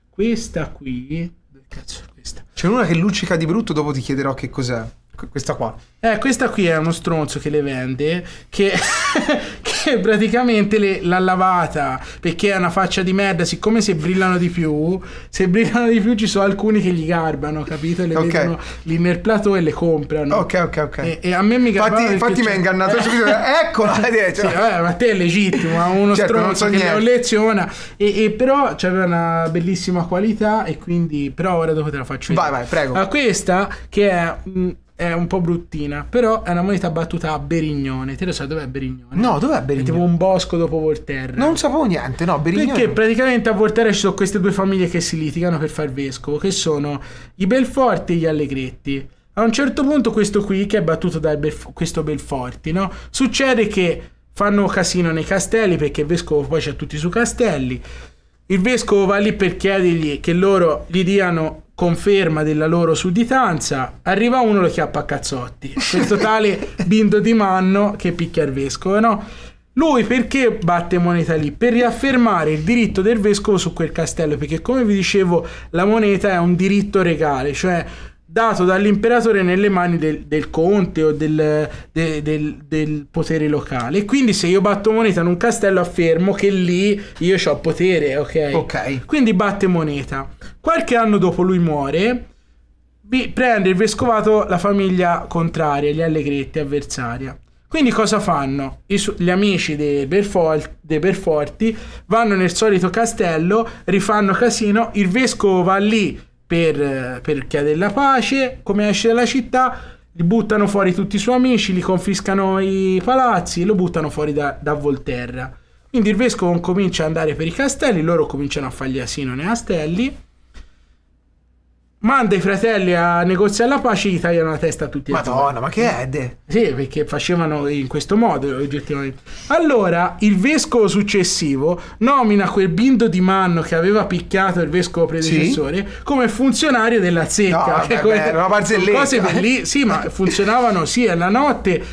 questa qui. cazzo questa? C'è una che luccica di brutto, dopo ti chiederò che cos'è questa qua. Eh, questa qui è uno stronzo che le vende, che, che praticamente le, l'ha lavata, perché è una faccia di merda, siccome se brillano di più, se brillano di più ci sono alcuni che gli garbano, capito? Le okay. vedono lì nel plateau e le comprano. Ok, ok, ok. E, e a me mi garbano... Infatti, mi ha ingannato eh. subito, eccola! Cioè. sì, vabbè, ma te è legittimo, uno certo, stronzo so che niente. colleziona, e, e però c'aveva una bellissima qualità e quindi... Però ora dopo te la faccio vedere. Vai, vai, prego. Ma ah, questa che è... Mh, mm, è un po' bruttina, però è una moneta battuta a Berignone. Te lo sai dov'è Berignone? No, dov'è Berignone? È tipo un bosco dopo Volterra. Non sapevo niente, no, Berignone. Perché praticamente a Volterra ci sono queste due famiglie che si litigano per far vescovo, che sono i Belforti e gli Allegretti. A un certo punto questo qui, che è battuto da Belf- questo Belforti, no? Succede che fanno casino nei castelli, perché il vescovo poi c'è tutti su castelli. Il vescovo va lì per chiedergli che loro gli diano conferma della loro sudditanza, arriva uno e lo chiappa a cazzotti, questo tale Bindo di Manno che picchia il vescovo, eh, no? Lui perché batte moneta lì? Per riaffermare il diritto del vescovo su quel castello, perché come vi dicevo la moneta è un diritto regale, cioè dato dall'imperatore nelle mani del, del conte o del, de, del, del, potere locale. quindi se io batto moneta in un castello affermo che lì io ho potere, ok? Ok. Quindi batte moneta. Qualche anno dopo lui muore, prende il vescovato la famiglia contraria, gli Allegretti, avversaria. Quindi cosa fanno? gli amici dei, Berfol- dei Berforti vanno nel solito castello, rifanno casino, il vescovo va lì per, per chiedere la pace, come esce dalla città, li buttano fuori tutti i suoi amici, li confiscano i palazzi, e lo buttano fuori da, da Volterra. Quindi il vescovo comincia ad andare per i castelli, loro cominciano a fargli asino nei castelli Manda i fratelli a negoziare la pace e gli tagliano la testa a tutti. Madonna, ma che è? De? Sì, perché facevano in questo modo, oggettivamente. Allora, il vescovo successivo nomina quel bindo di manno che aveva picchiato il vescovo predecessore sì? come funzionario della zecca. No, vabbè, que- beh, una barzelletta. Cose per sì, ma funzionavano sì alla notte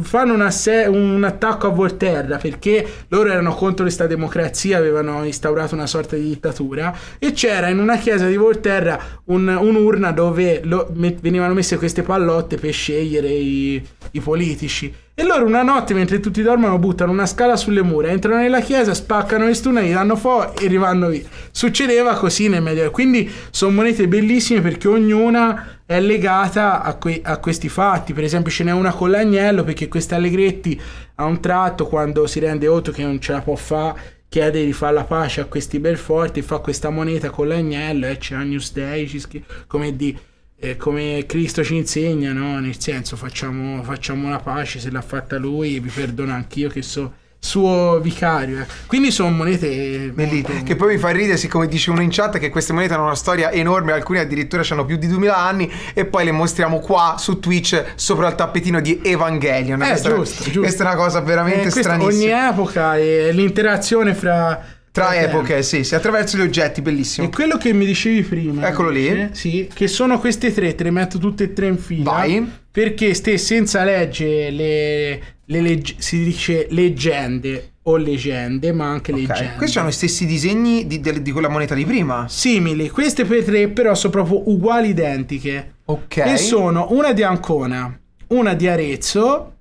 fanno una se- un attacco a Volterra perché loro erano contro questa democrazia, avevano instaurato una sorta di dittatura e c'era in una chiesa di Volterra un, un'urna dove lo, me- venivano messe queste pallotte per scegliere i, i politici. E loro una notte, mentre tutti dormono, buttano una scala sulle mura, entrano nella chiesa, spaccano le stune, gli danno fuoco e rivanno via. Succedeva così nel Medioevo. Quindi sono monete bellissime perché ognuna è legata a, que- a, questi fatti. Per esempio, ce n'è una con l'agnello perché questa Allegretti a un tratto, quando si rende conto che non ce la può fare, chiede di fare la pace a questi Belforti, fa questa moneta con l'agnello e eh, c'è Agnus News Day, schi- come, di, eh, come Cristo ci insegna, no? nel senso facciamo, facciamo la pace, se l'ha fatta lui vi perdono anch'io che so suo vicario. Ecco. Quindi sono monete bellissime. Che poi mi fa ridere, siccome dice uno in chat, che queste monete hanno una storia enorme, alcune addirittura hanno più di 2000 anni, e poi le mostriamo qua su Twitch sopra il tappetino di Evangelion. Eh, questa, giusto, giusto. questa è una cosa veramente eh, stranissima. Ogni epoca e l'interazione fra tra epoche, sì, sì, attraverso gli oggetti, bellissimo. E quello che mi dicevi prima. Eccolo invece, lì. Eh, sì, che sono queste tre, te le metto tutte e tre in fila. Vai perché ste senza legge le, le legge, si dice leggende o leggende, ma anche okay. leggende. Questi sono i stessi disegni di, di, di, quella moneta di prima? Simili, queste per tre però sono proprio uguali identiche. Ok. E sono una di Ancona, una di Arezzo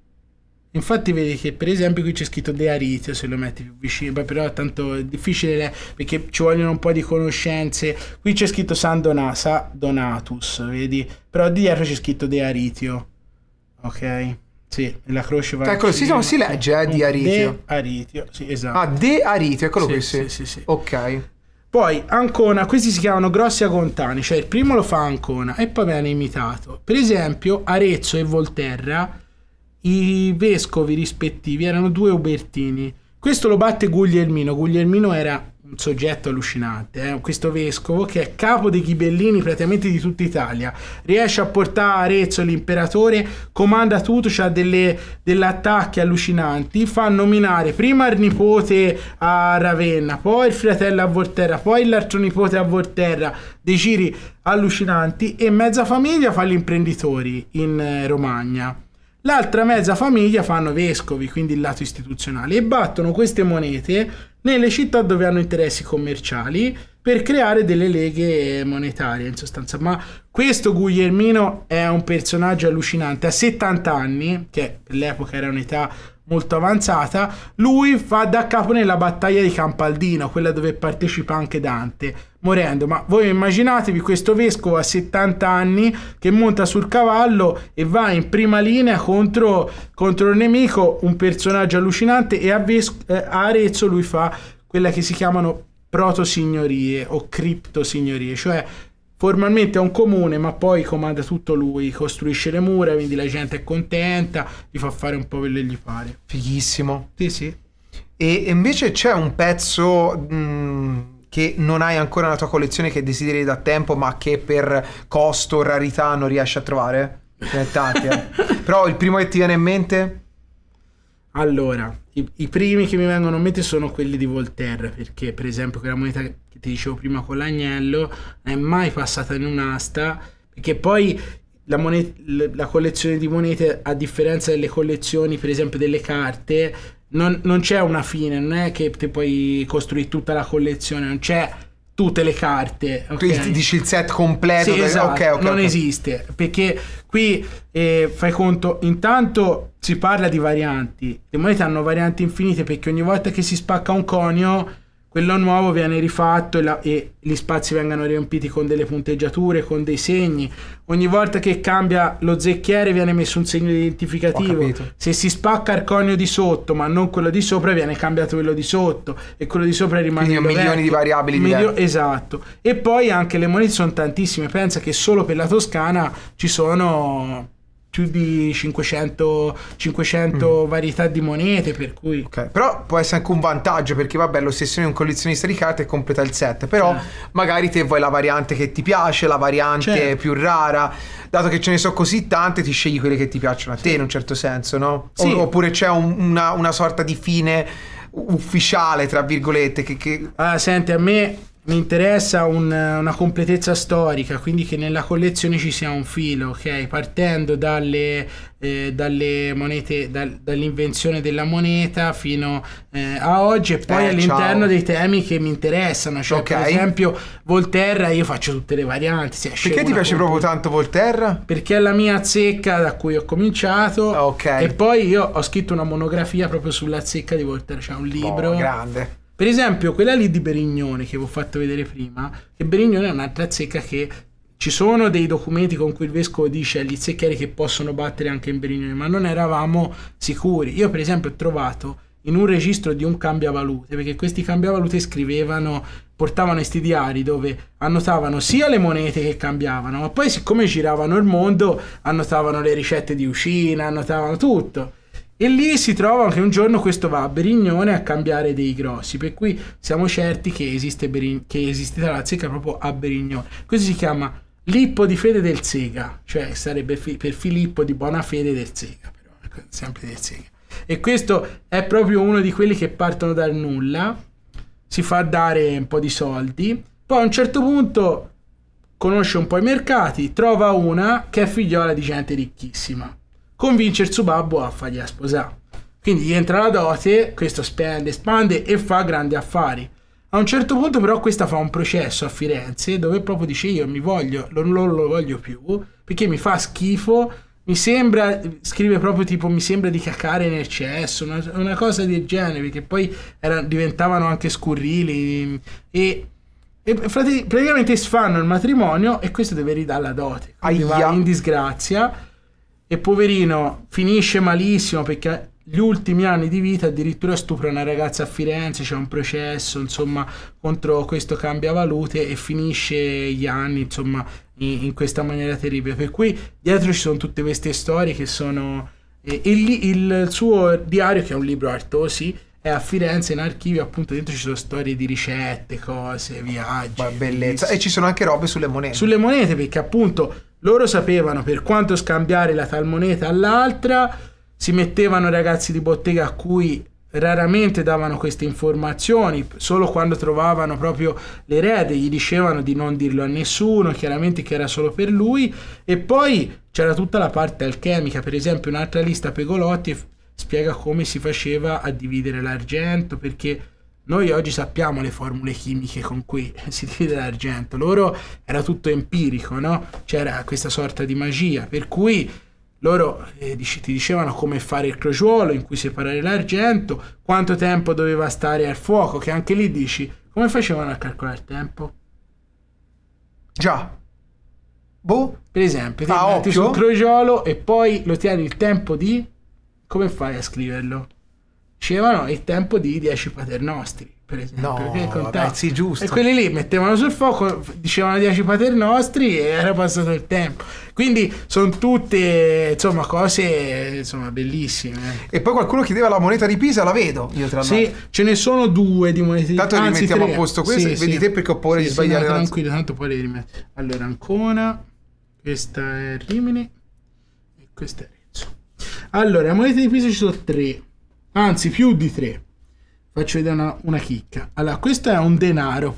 Infatti vedi che per esempio qui c'è scritto De Dearitio se lo metti più vicino, beh, però tanto è difficile eh, perché ci vogliono un po' di conoscenze. Qui c'è scritto San Donasa Donatus, vedi? Però dietro c'è scritto De Dearitio. Ok? Sì, la croce va. Ecco, sì, no, si legge eh, Dearitio. Dearitio, sì, esatto. Ah, De Dearitio, eccolo sì, qui, sì. Sì, sì, sì. Ok. Poi Ancona, questi si chiamano grossi agontani, cioè il primo lo fa Ancona e poi viene imitato. Per esempio Arezzo e Volterra i vescovi rispettivi erano due ubertini. Questo lo batte Guglielmino. Guglielmino era un soggetto allucinante, eh? questo vescovo che è capo dei ghibellini praticamente di tutta Italia, riesce a portare Arezzo l'imperatore, comanda tutto, ha delle, delle attacchi allucinanti, fa nominare prima il nipote a Ravenna, poi il fratello a Volterra, poi l'altro nipote a Volterra, dei giri allucinanti e mezza famiglia fa gli imprenditori in eh, Romagna. L'altra mezza famiglia fanno vescovi, quindi il lato istituzionale, e battono queste monete nelle città dove hanno interessi commerciali per creare delle leghe monetarie in sostanza. Ma questo Guglielmino è un personaggio allucinante. A 70 anni, che per l'epoca era un'età molto avanzata, lui fa da capo nella battaglia di Campaldino, quella dove partecipa anche Dante morendo. Ma voi immaginatevi questo vescovo a 70 anni che monta sul cavallo e va in prima linea contro, contro il nemico, un personaggio allucinante, e a, Ves- eh, a Arezzo lui fa quella che si chiamano proto-signorie o cripto-signorie, cioè formalmente è un comune, ma poi comanda tutto lui, costruisce le mura, quindi la gente è contenta, gli fa fare un po' quello che gli pare. Fighissimo. Sì, sì. E invece c'è un pezzo mh, che non hai ancora nella tua collezione che desideri da tempo ma che per costo, rarità non riesci a trovare? Ne tanti, eh. Però il primo che ti viene in mente? Allora, i, i, primi che mi vengono in mente sono quelli di Voltaire, perché per esempio quella moneta che ti dicevo prima con l'agnello non è mai passata in un'asta, perché poi la, moneta, la collezione di monete, a differenza delle collezioni per esempio delle carte, non, non c'è una fine, non è che ti puoi costruire tutta la collezione, non c'è tutte le carte. Okay? Quindi dici il set completo? Sì, del... esatto, okay, okay, non okay. esiste, perché qui eh, fai conto, intanto si parla di varianti, le monete hanno varianti infinite perché ogni volta che si spacca un conio quello nuovo viene rifatto e, la, e, gli spazi vengono riempiti con delle punteggiature, con dei segni. Ogni volta che cambia lo zecchiere viene messo un segno identificativo. Se si spacca il conio di sotto, ma non quello di sopra, viene cambiato quello di sotto e quello di sopra rimane Quindi un milione di variabili milio- Esatto. E poi anche le monete sono tantissime. Pensa che solo per la Toscana ci sono più di 500, 500 mm. varietà di monete, per cui... Okay. Però può essere anche un vantaggio, perché vabbè, l'ossessione di un collezionista di carte completa il set, però eh. magari te vuoi la variante che ti piace, la variante certo. più rara, dato che ce ne sono così tante, ti scegli quelle che ti piacciono a te, in un certo senso, no? Sì. Oppure c'è un, una, una sorta di fine ufficiale, tra virgolette, che... che... Ah, senti, a me mi interessa un, una completezza storica, quindi che nella collezione ci sia un filo, ok? Partendo dalle, eh, dalle monete, dal, dall'invenzione della moneta fino eh, a oggi e poi eh, all'interno ciao. dei temi che mi interessano, cioè okay. per esempio Volterra, io faccio tutte le varianti. Sì, Perché ti piace proprio tanto Volterra? Perché è la mia zecca da cui ho cominciato okay. e poi io ho scritto una monografia proprio sulla zecca di Volterra, cioè un libro. Oh, grande per esempio, quella lì di Berignone che vi ho fatto vedere prima, che Berignone è un'altra zecca che ci sono dei documenti con cui il vescovo dice agli zecchieri che possono battere anche in Berignone, ma non eravamo sicuri. Io, per esempio, ho trovato in un registro di un cambiavalute, perché questi cambiavalute scrivevano, portavano questi diari dove annotavano sia le monete che cambiavano, ma poi siccome giravano il mondo annotavano le ricette di uscina, annotavano tutto. E lì si trova che un giorno questo va a Berignone a cambiare dei grossi, per cui siamo certi che esiste, Berin- che esiste la zecca proprio a Berignone. Così si chiama Lippo di Fede del Sega, cioè sarebbe fi- per Filippo di Buona Fede del Sega, però, ecco, sempre del Sega. E questo è proprio uno di quelli che partono dal nulla, si fa dare un po' di soldi, poi a un certo punto conosce un po' i mercati, trova una che è figliola di gente ricchissima convince il suo a fargli sposare. Quindi gli entra la dote, questo spende, espande e fa grandi affari. A un certo punto però questa fa un processo a Firenze dove proprio dice io mi voglio, non lo, lo voglio più perché mi fa schifo, mi sembra, scrive proprio tipo mi sembra di cacare in eccesso, una, una cosa del genere che poi era, diventavano anche scurrili e, e frate, praticamente sfanno il matrimonio e questo deve ridare la dote, va in disgrazia e poverino finisce malissimo perché gli ultimi anni di vita addirittura stupra una ragazza a Firenze, c'è un processo insomma contro questo cambiavalute e finisce gli anni insomma in, in questa maniera terribile. Per cui dietro ci sono tutte queste storie che sono... E, e lì il suo diario, che è un libro artosi, e a Firenze in archivio appunto dentro ci sono storie di ricette, cose, viaggi. Ma bellezza. E ci sono anche robe sulle monete. Sulle monete perché appunto loro sapevano per quanto scambiare la tal moneta all'altra, si mettevano ragazzi di bottega a cui raramente davano queste informazioni, solo quando trovavano proprio l'erede gli dicevano di non dirlo a nessuno, chiaramente che era solo per lui, e poi c'era tutta la parte alchemica, per esempio un'altra lista Pegolotti spiega come si faceva a dividere l'argento, perché noi oggi sappiamo le formule chimiche con cui si divide l'argento, loro era tutto empirico, no? C'era questa sorta di magia, per cui loro eh, ti dicevano come fare il crogiuolo, in cui separare l'argento, quanto tempo doveva stare al fuoco, che anche lì dici, come facevano a calcolare il tempo? Già. Boh. Per esempio, ti ah, metti sul crogiolo e poi lo tieni il tempo di come fai a scriverlo? Dicevano il tempo di 10 paternostri, per esempio. No, vabbè, sì, giusto. E quelli lì mettevano sul fuoco, dicevano 10 paternostri e era passato il tempo. Quindi sono tutte insomma, cose insomma, bellissime. E poi qualcuno chiedeva la moneta di Pisa, la vedo. Io tra l'altro. sì, ce ne sono due di monete di Pisa. Tanto Anzi, rimettiamo tre. a posto queste, sì, vedi sì. te perché ho paura sì, di sbagliare. Sì, no, tranquillo, tanto poi le rimetto. Allora, Ancona, questa è Rimini e questa è allora, monete di peso ci sono tre, anzi più di tre. Faccio vedere una, una chicca. Allora, questo è un denaro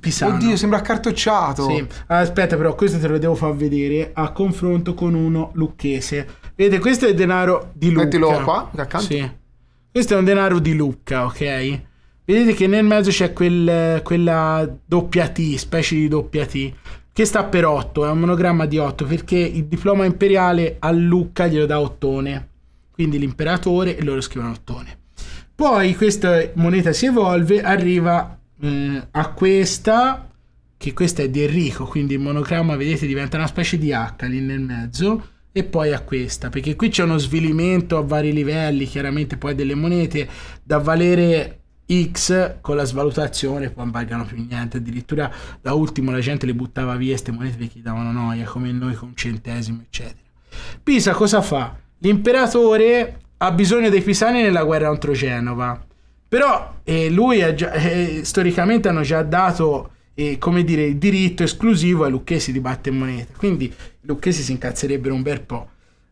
pisano. Oddio, sembra accartocciato. Sì. Aspetta, però, questo te lo devo far vedere a confronto con uno lucchese. Vedete, questo è il denaro di Lucca. Mettilo qua, accanto. Sì. Questo è un denaro di Lucca, ok? Vedete che nel mezzo c'è quel, quella doppia T, specie di doppia T che sta per 8, è un monogramma di 8 perché il diploma imperiale a Lucca glielo dà Ottone, quindi l'imperatore e loro scrivono Ottone. Poi questa moneta si evolve, arriva eh, a questa, che questa è di Enrico, quindi il monogramma vedete diventa una specie di H lì nel mezzo, e poi a questa, perché qui c'è uno svilimento a vari livelli, chiaramente poi delle monete da valere X con la svalutazione poi non valgano più niente addirittura da ultimo la gente le buttava via queste monete perché gli davano noia come noi con un centesimo eccetera Pisa cosa fa? l'imperatore ha bisogno dei pisani nella guerra contro Genova però eh, lui ha già, eh, storicamente hanno già dato eh, come dire il diritto esclusivo ai lucchesi di battere monete. quindi i lucchesi si incazzerebbero un bel po'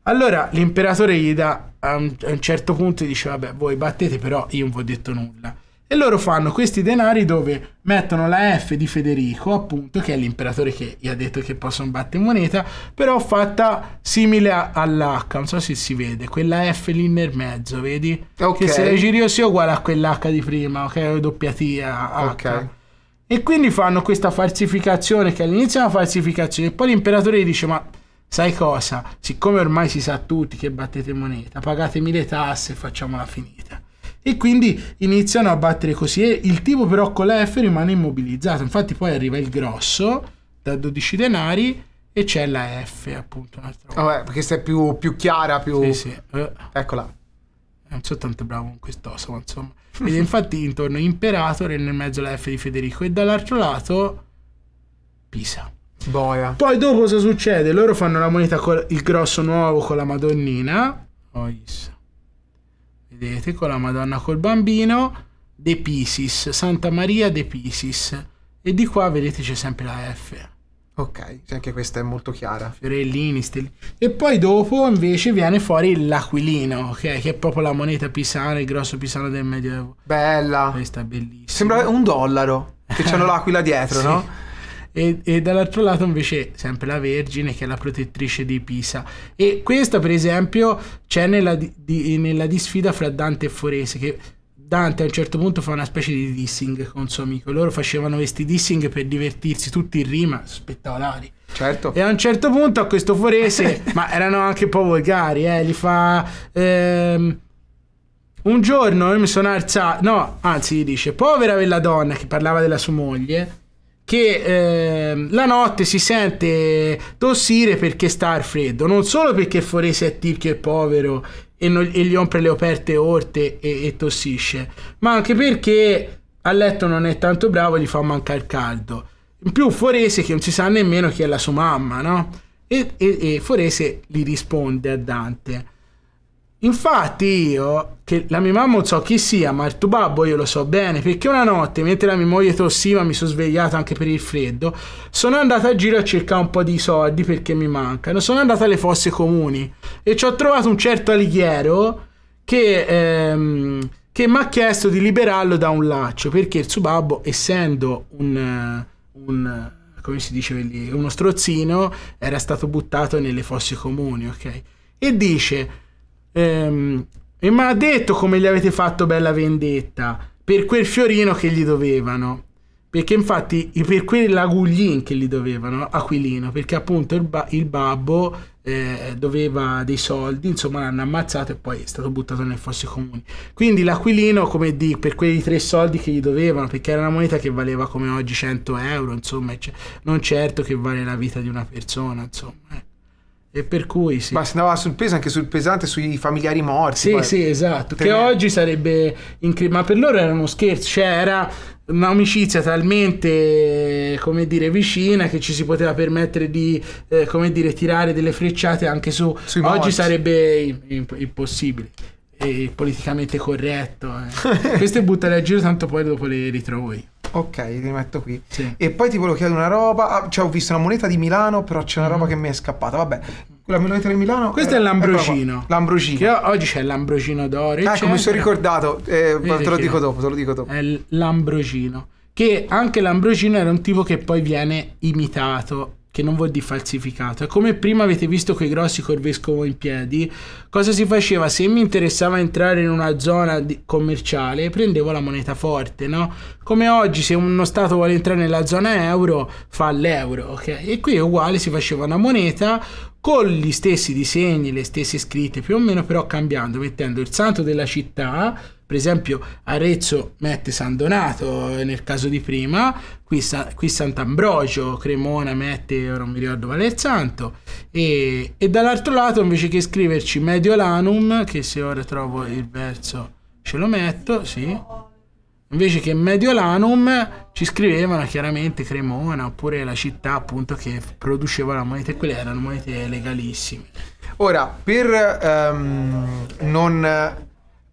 Allora l'imperatore gli dà a un, certo punto dice vabbè voi battete però io non vi ho detto nulla. E loro fanno questi denari dove mettono la F di Federico, appunto, che è l'imperatore che gli ha detto che possono battere moneta, però fatta simile all'H, non so se si vede, quella F lì nel mezzo, vedi? Okay. Che se la giri sia uguale a quell'H di prima, ok? Doppia T H. Okay. E quindi fanno questa falsificazione, che all'inizio è una falsificazione, e poi l'imperatore gli dice, ma sai cosa? Siccome ormai si sa tutti che battete moneta, pagatemi le tasse e facciamola finita e quindi iniziano a battere così e il tipo però con la F rimane immobilizzato infatti poi arriva il grosso da 12 denari e c'è la F appunto un'altra volta. Vabbè, perché se è più, più chiara più sì, sì. Uh. eccola eh, non so tanto bravo con quest'osso ma insomma ed infatti intorno imperatore nel mezzo la F di Federico e dall'altro lato Pisa Boia. Poi dopo cosa succede? Loro fanno la moneta con il grosso nuovo con la Madonnina. Oh, yes vedete, con la Madonna col bambino, De Pisis, Santa Maria De Pisis. E di qua vedete c'è sempre la F. Ok, anche questa è molto chiara. Fiorellini, stellini. E poi dopo invece viene fuori l'aquilino, okay? che è proprio la moneta pisana, il grosso pisano del Medioevo. Bella. Questa è bellissima. Sembra un dollaro, che c'hanno l'aquila dietro, sì. no? e, e dall'altro lato invece sempre la Vergine che è la protettrice di Pisa. E questa per esempio c'è nella, di, nella disfida fra Dante e Forese che Dante a un certo punto fa una specie di dissing con suo amico. Loro facevano questi dissing per divertirsi, tutti in rima, spettacolari. Certo. E a un certo punto a questo Forese, ma erano anche un po' volgari, eh, gli fa... Ehm, un giorno io mi sono alzato, no, anzi gli dice, povera bella donna che parlava della sua moglie, che eh, la notte si sente tossire perché sta al freddo, non solo perché Forese è tirchio e povero e, non, e gli ombre le operte orte e, e tossisce, ma anche perché a letto non è tanto bravo e gli fa mancare il caldo. In più Forese che non si sa nemmeno chi è la sua mamma, no? E, e, e Forese gli risponde a Dante. Infatti io, che la mia mamma non so chi sia, ma il tuo babbo io lo so bene, perché una notte, mentre la mia moglie tossiva, mi sono svegliato anche per il freddo, sono andato a giro a cercare un po' di soldi perché mi mancano, sono andato alle fosse comuni e ci ho trovato un certo Alighiero che, ehm, che mi ha chiesto di liberarlo da un laccio, perché il suo babbo, essendo un, un come si dice lì, uno strozzino, era stato buttato nelle fosse comuni, ok? E dice Ehm, e mi ha detto come gli avete fatto bella vendetta per quel fiorino che gli dovevano. Perché infatti per quell'aguglin che gli dovevano, Aquilino, perché appunto il, ba il babbo eh, doveva dei soldi, insomma l'hanno ammazzato e poi è stato buttato nel fosse comuni. Quindi l'Aquilino, come di, per quei tre soldi che gli dovevano, perché era una moneta che valeva come oggi 100 euro, insomma, non certo che vale la vita di una persona, insomma. Eh. E per cui sì. Ma si andava sul peso anche sul pesante, sui familiari morti. Sì, sì, esatto. Che oggi sarebbe incredibile. Ma per loro era uno scherzo, cioè era un'amicizia talmente, come dire, vicina che ci si poteva permettere di, eh, come dire, tirare delle frecciate anche su... Sui oggi morti. sarebbe impossibile. E politicamente corretto. Eh. Queste buttare a giro tanto poi dopo le ritrovi. Ok, li metto qui. Sì. E poi ti volevo chiedere una roba. Ah, cioè, ho visto una moneta di Milano, però c'è una roba mm. che mi è scappata. Vabbè, quella moneta di Milano. Questo è, è ecco l'Ambrogino. L'Ambrogino. Che oggi c'è l'Ambrogino d'oro. Ah, ecco, mi sono ricordato. Eh, te lo dico dopo, te lo dico dopo. È l'Ambrogino. Che anche l'Ambrogino era un tipo che poi viene imitato che non vuol dire falsificato. È come prima avete visto quei grossi corvescovo in piedi, cosa si faceva? Se mi interessava entrare in una zona commerciale, prendevo la moneta forte, no? Come oggi se uno Stato vuole entrare nella zona euro, fa l'euro, ok? E qui è uguale, si faceva una moneta con gli stessi disegni, le stesse scritte più o meno, però cambiando, mettendo il santo della città per esempio Arezzo mette San Donato eh, nel caso di prima, qui, Sa- qui Sant'Ambrogio, Cremona mette, ora non mi ricordo, Valersanto e, e dall'altro lato invece che scriverci Mediolanum, che se ora trovo il verso ce lo metto, sì. Invece che Mediolanum ci scrivevano chiaramente Cremona oppure la città appunto che produceva la moneta e quelle erano monete legalissime. Ora, per um, non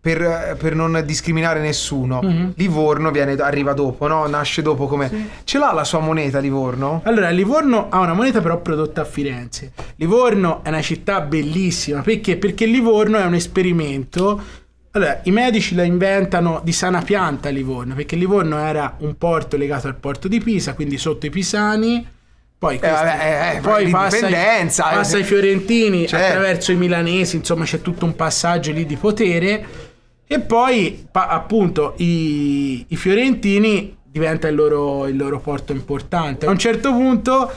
per, per, non discriminare nessuno. Mm-hmm. Livorno viene, arriva dopo, no? Nasce dopo come... Sì. Ce l'ha la sua moneta Livorno? Allora, Livorno ha una moneta però prodotta a Firenze. Livorno è una città bellissima, perché? Perché Livorno è un esperimento... Allora, i medici la inventano di sana pianta Livorno, perché Livorno era un porto legato al porto di Pisa, quindi sotto i pisani, poi, eh, questi, eh, eh, poi passa, eh. passa ai fiorentini, certo. attraverso i milanesi, insomma c'è tutto un passaggio lì di potere e poi, appunto, i, i fiorentini diventa il loro, il loro, porto importante. A un certo punto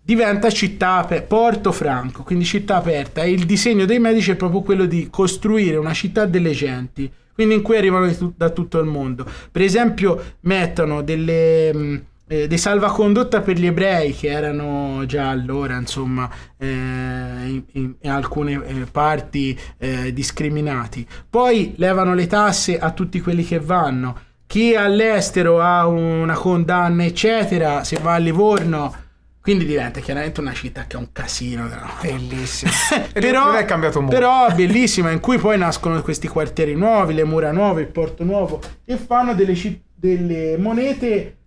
diventa città aperta, porto franco, quindi città aperta. E il disegno dei medici è proprio quello di costruire una città delle genti, quindi in cui arrivano da tutto il mondo. Per esempio, mettono delle eh, dei salvacondotta per gli ebrei che erano già allora insomma eh, in, in, alcune eh, parti eh, discriminati poi levano le tasse a tutti quelli che vanno chi all'estero ha una condanna eccetera se va a Livorno quindi diventa chiaramente una città che è un casino. No? Bellissima. però, è cambiato molto. Però bellissima, in cui poi nascono questi quartieri nuovi, le mura nuove, il porto nuovo, e fanno delle, delle monete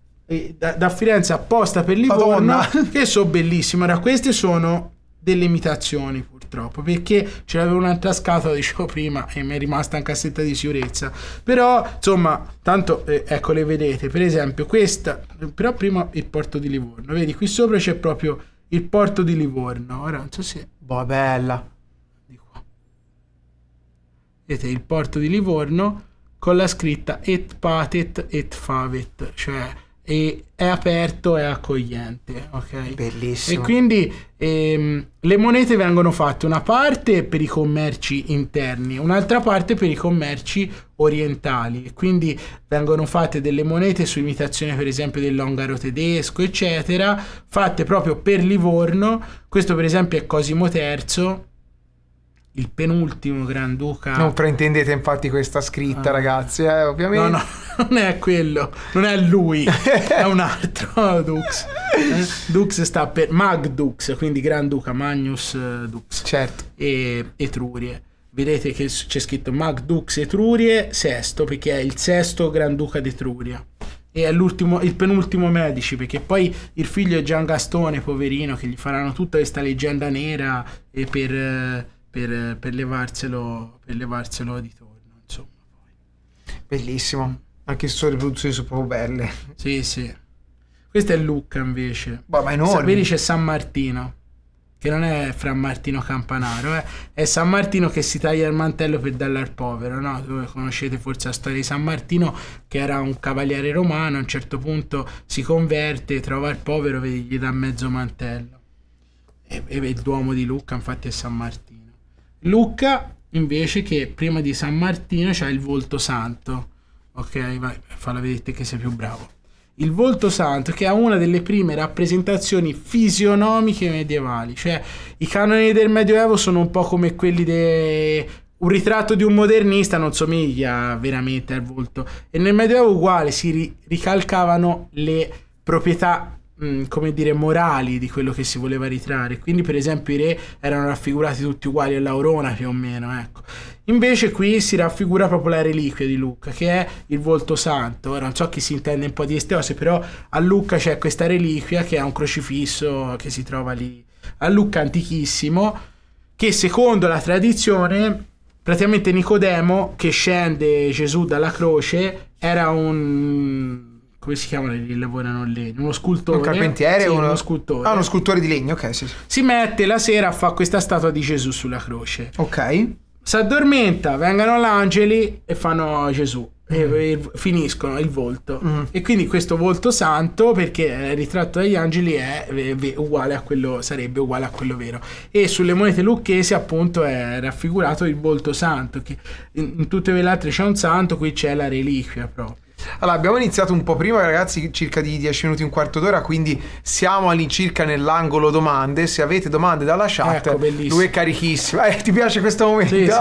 da, da Firenze apposta per Livorno Madonna. che sono bellissime. Ora queste sono delle imitazioni purtroppo perché ce l'avevo un'altra scatola dicevo prima e mi è rimasta una cassetta di sicurezza però insomma tanto eh, ecco le vedete per esempio questa però prima il porto di Livorno vedi qui sopra c'è proprio il porto di Livorno ora non so se boh bella di qua vedete il porto di Livorno con la scritta et patet et favet cioè e è aperto e accogliente. Ok. Bellissimo. E quindi ehm, le monete vengono fatte una parte per i commerci interni, un'altra parte per i commerci orientali. Quindi vengono fatte delle monete su imitazione, per esempio, dell'ongaro tedesco, eccetera, fatte proprio per Livorno. Questo, per esempio, è Cosimo III il penultimo Granduca. Non fraintendete infatti questa scritta, ah. ragazzi, eh, ovviamente. No, no, non è quello, non è lui, è un altro Dux. Eh? Dux sta per Magdux, quindi Granduca Magnus eh, Dux. Certo. E Etrurie. Vedete che c'è scritto Magdux Etrurie sesto, perché è il sesto Granduca d'Etruria. E è l'ultimo, il penultimo Medici, perché poi il figlio è Gian Gastone, poverino, che gli faranno tutta questa leggenda nera eh, per eh, per, per, levarselo, per levarselo di torno. Insomma, poi. Bellissimo, anche le sue riproduzioni sono proprio belle. Sì, sì. Questo è Lucca invece. Boh, ma enorme. Saperi c'è San Martino, che non è Fra Martino Campanaro, eh. è San Martino che si taglia il mantello per darlo al povero, no? Dove conoscete forse la storia di San Martino, che era un cavaliere romano, a un certo punto si converte, trova il povero e gli dà mezzo mantello. E, e il Duomo di Lucca infatti è San Martino. Luca invece che prima di San Martino c'ha il volto santo. Ok, vai, falla vedete che sei più bravo. Il volto santo che è una delle prime rappresentazioni fisionomiche medievali, cioè i canoni del Medioevo sono un po' come quelli dei un ritratto di un modernista non somiglia veramente al volto e nel Medioevo uguale si ri ricalcavano le proprietà come dire, morali di quello che si voleva ritrarre. Quindi, per esempio, i re erano raffigurati tutti uguali all'aurona più o meno, ecco. Invece qui si raffigura proprio la reliquia di Lucca, che è il volto santo. Ora non so chi si intende un po' di esteose, però a Lucca c'è questa reliquia che è un crocifisso che si trova lì a Lucca antichissimo, che secondo la tradizione praticamente Nicodemo che scende Gesù dalla croce era un come si chiamano lì, lavorano lì? Uno scultore. Un carpentiere? Sì, uno... uno... scultore. Ah, uno scultore di legno, ok, sì, sì. Si mette la sera, a fa questa statua di Gesù sulla croce. Ok. Si addormenta, vengono gli angeli e fanno Gesù. E, mm. finiscono il volto mm. e quindi questo volto santo perché è ritratto dagli angeli è, uguale a quello sarebbe uguale a quello vero e sulle monete lucchesi appunto è raffigurato il volto santo che in tutte le altre c'è un santo qui c'è la reliquia proprio allora, abbiamo iniziato un po' prima, ragazzi, circa di 10 minuti, un quarto d'ora, quindi siamo all'incirca nell'angolo domande. Se avete domande dalla chat, ecco, lui è carichissimo. Eh, ti piace questo momento? Sì, sì,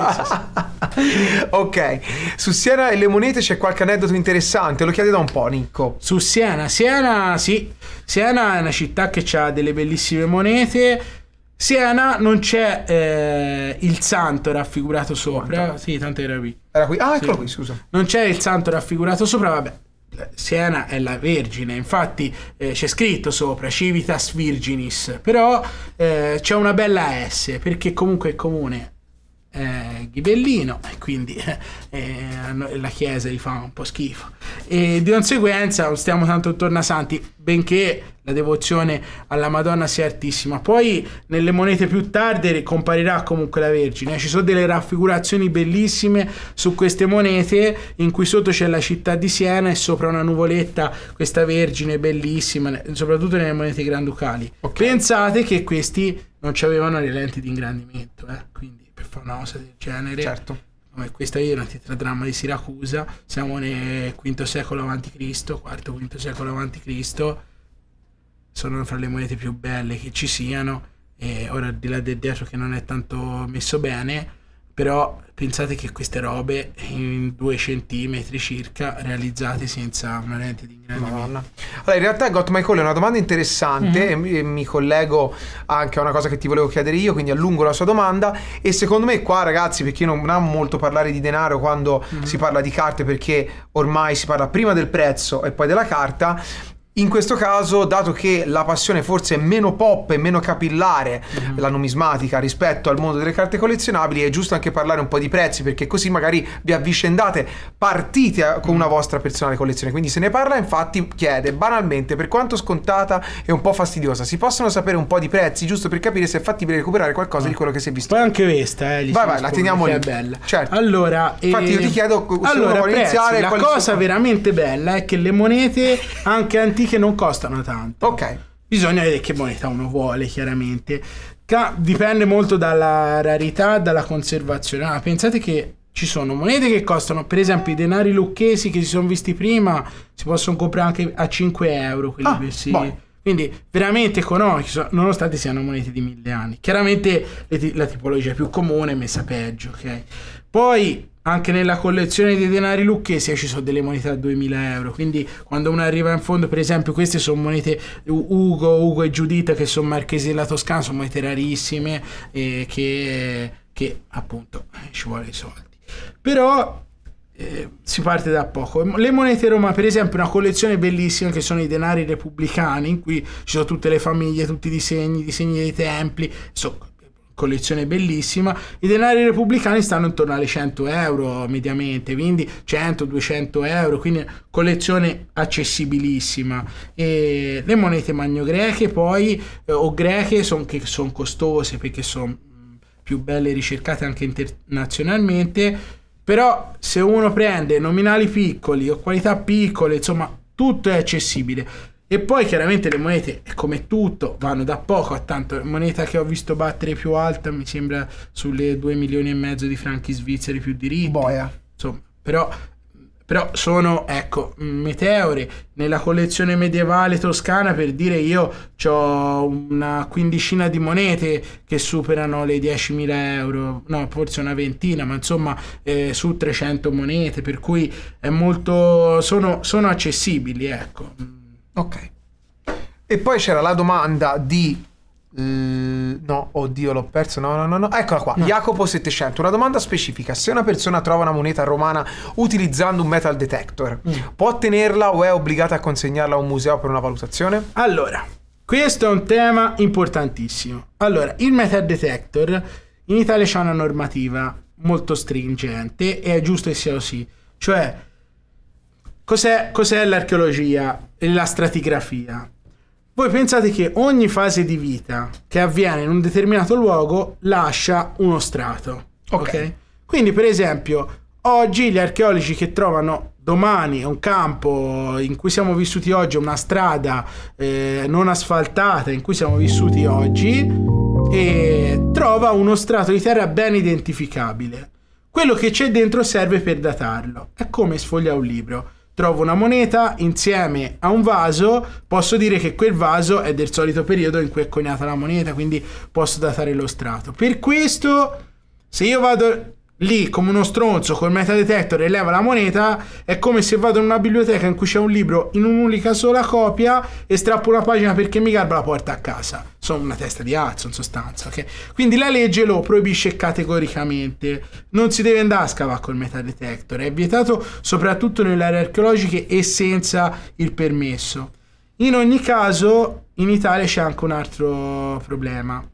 sì, ok, su Siena e le monete c'è qualche aneddoto interessante, lo chiede da un po', Nico. Su Siena, Siena, sì, Siena è una città che ha delle bellissime monete Siena non c'è eh, il santo raffigurato sopra. Quanto? Sì, tanto era qui. Era qui. Ah, eccolo sì. Ecco qui, scusa. Non c'è il santo raffigurato sopra, vabbè. Siena è la Vergine, infatti eh, c'è scritto sopra Civitas Virginis, però eh, c'è una bella S perché comunque è comune eh, Ghibellino e quindi eh, eh la Chiesa gli fa un po' schifo e di conseguenza non stiamo tanto attorno a santi benché la devozione alla Madonna sia altissima poi nelle monete più tarde comparirà comunque la Vergine ci sono delle raffigurazioni bellissime su queste monete in cui sotto c'è la città di Siena e sopra una nuvoletta questa Vergine bellissima soprattutto nelle monete granducali okay. pensate che questi non avevano le lenti di ingrandimento eh? quindi una cosa del genere. Certo. Come questa è un dramma di Siracusa, siamo nel V secolo a.C., IV-V secolo a.C., sono fra le monete più belle che ci siano, e ora al di là del dietro che non è tanto messo bene, però pensate che queste robe in due centimetri circa realizzate senza una lente di ingrandimento. Madonna. Allora, in realtà Got My Call è una domanda interessante mm -hmm. e, mi collego anche a una cosa che ti volevo chiedere io, quindi allungo la sua domanda e secondo me qua ragazzi, perché non amo molto parlare di denaro quando mm -hmm. si parla di carte perché ormai si parla prima del prezzo e poi della carta, in questo caso, dato che la passione forse è meno pop e meno capillare mm. la numismatica rispetto al mondo delle carte collezionabili, è giusto anche parlare un po' di prezzi, perché così magari vi avvicendate, partite con mm. una vostra personale collezione. Quindi se ne parla, infatti, chiede banalmente, per quanto scontata e un po' fastidiosa, si possono sapere un po' di prezzi, giusto per capire se è fattibile recuperare qualcosa mm. di quello che si è visto. Poi anche questa, eh. Vai, vai, la teniamo lì. È bella. Certo. Allora, infatti, e... io ti eh, chiedo se allora, iniziare. La cosa sono... veramente bella è che le monete, anche antiche, giochi che non costano tanto. Ok. Bisogna vedere che moneta uno vuole, chiaramente. Ca- dipende molto dalla rarità, dalla conservazione. Ah, pensate che ci sono monete che costano, per esempio, i denari lucchesi che si sono visti prima, si possono comprare anche a 5 euro. Quelli ah, versi... Quindi veramente economici, nonostante siano monete di mille anni. Chiaramente la tipologia più comune è messa peggio, ok? Poi anche nella collezione dei denari lucchesi ci sono delle monete a 2000 euro quindi quando uno arriva in fondo per esempio queste sono monete Ugo, Ugo e Giudita che sono marchesi della Toscana sono monete rarissime eh, che, che, appunto ci vuole i soldi però eh, si parte da poco le monete Roma per esempio una collezione bellissima che sono i denari repubblicani in cui ci sono tutte le famiglie tutti i disegni i disegni dei templi insomma collezione bellissima. I denari repubblicani stanno intorno alle 100 euro mediamente, quindi 100-200 euro, quindi collezione accessibilissima. E le monete magno-greche poi, eh, o greche, son, che sono costose perché sono più belle ricercate anche internazionalmente, però se uno prende nominali piccoli o qualità piccole, insomma tutto è accessibile e poi chiaramente le monete, come tutto, vanno da poco a tanto. La moneta che ho visto battere più alta mi sembra sulle 2 milioni e mezzo di franchi svizzeri più diritti. Boia. Insomma, però, però sono, ecco, meteore. Nella collezione medievale toscana, per dire, io ho una quindicina di monete che superano le 10.000 euro. No, forse una ventina, ma insomma, eh, su 300 monete. Per cui è molto... sono, sono accessibili, ecco Ok. E poi c'era la domanda di... Eh, no, oddio, l'ho perso. No, no, no, no. Eccola qua. No. Jacopo 700. Una domanda specifica. Se una persona trova una moneta romana utilizzando un metal detector, mm. può tenerla o è obbligata a consegnarla a un museo per una valutazione? Allora, questo è un tema importantissimo. Allora, il metal detector in Italia c'è una normativa molto stringente e è giusto che sia così. Cioè, Cos'è, cos'è l'archeologia e la stratigrafia? Voi pensate che ogni fase di vita che avviene in un determinato luogo lascia uno strato. Ok. okay? Quindi, per esempio, oggi gli archeologi che trovano domani un campo in cui siamo vissuti oggi, una strada eh, non asfaltata in cui siamo vissuti oggi, e trova uno strato di terra ben identificabile. Quello che c'è dentro serve per datarlo. È come sfoglia un libro trovo una moneta insieme a un vaso, posso dire che quel vaso è del solito periodo in cui è coniata la moneta, quindi posso datare lo strato. Per questo, se io vado lì come uno stronzo col meta detector e leva la moneta è come se vado in una biblioteca in cui c'è un libro in un'unica sola copia e strappo una pagina perché mi garba la porta a casa sono una testa di azzo in sostanza okay? quindi la legge lo proibisce categoricamente non si deve andare a scavare col meta detector è vietato soprattutto nelle aree archeologiche e senza il permesso in ogni caso in Italia c'è anche un altro problema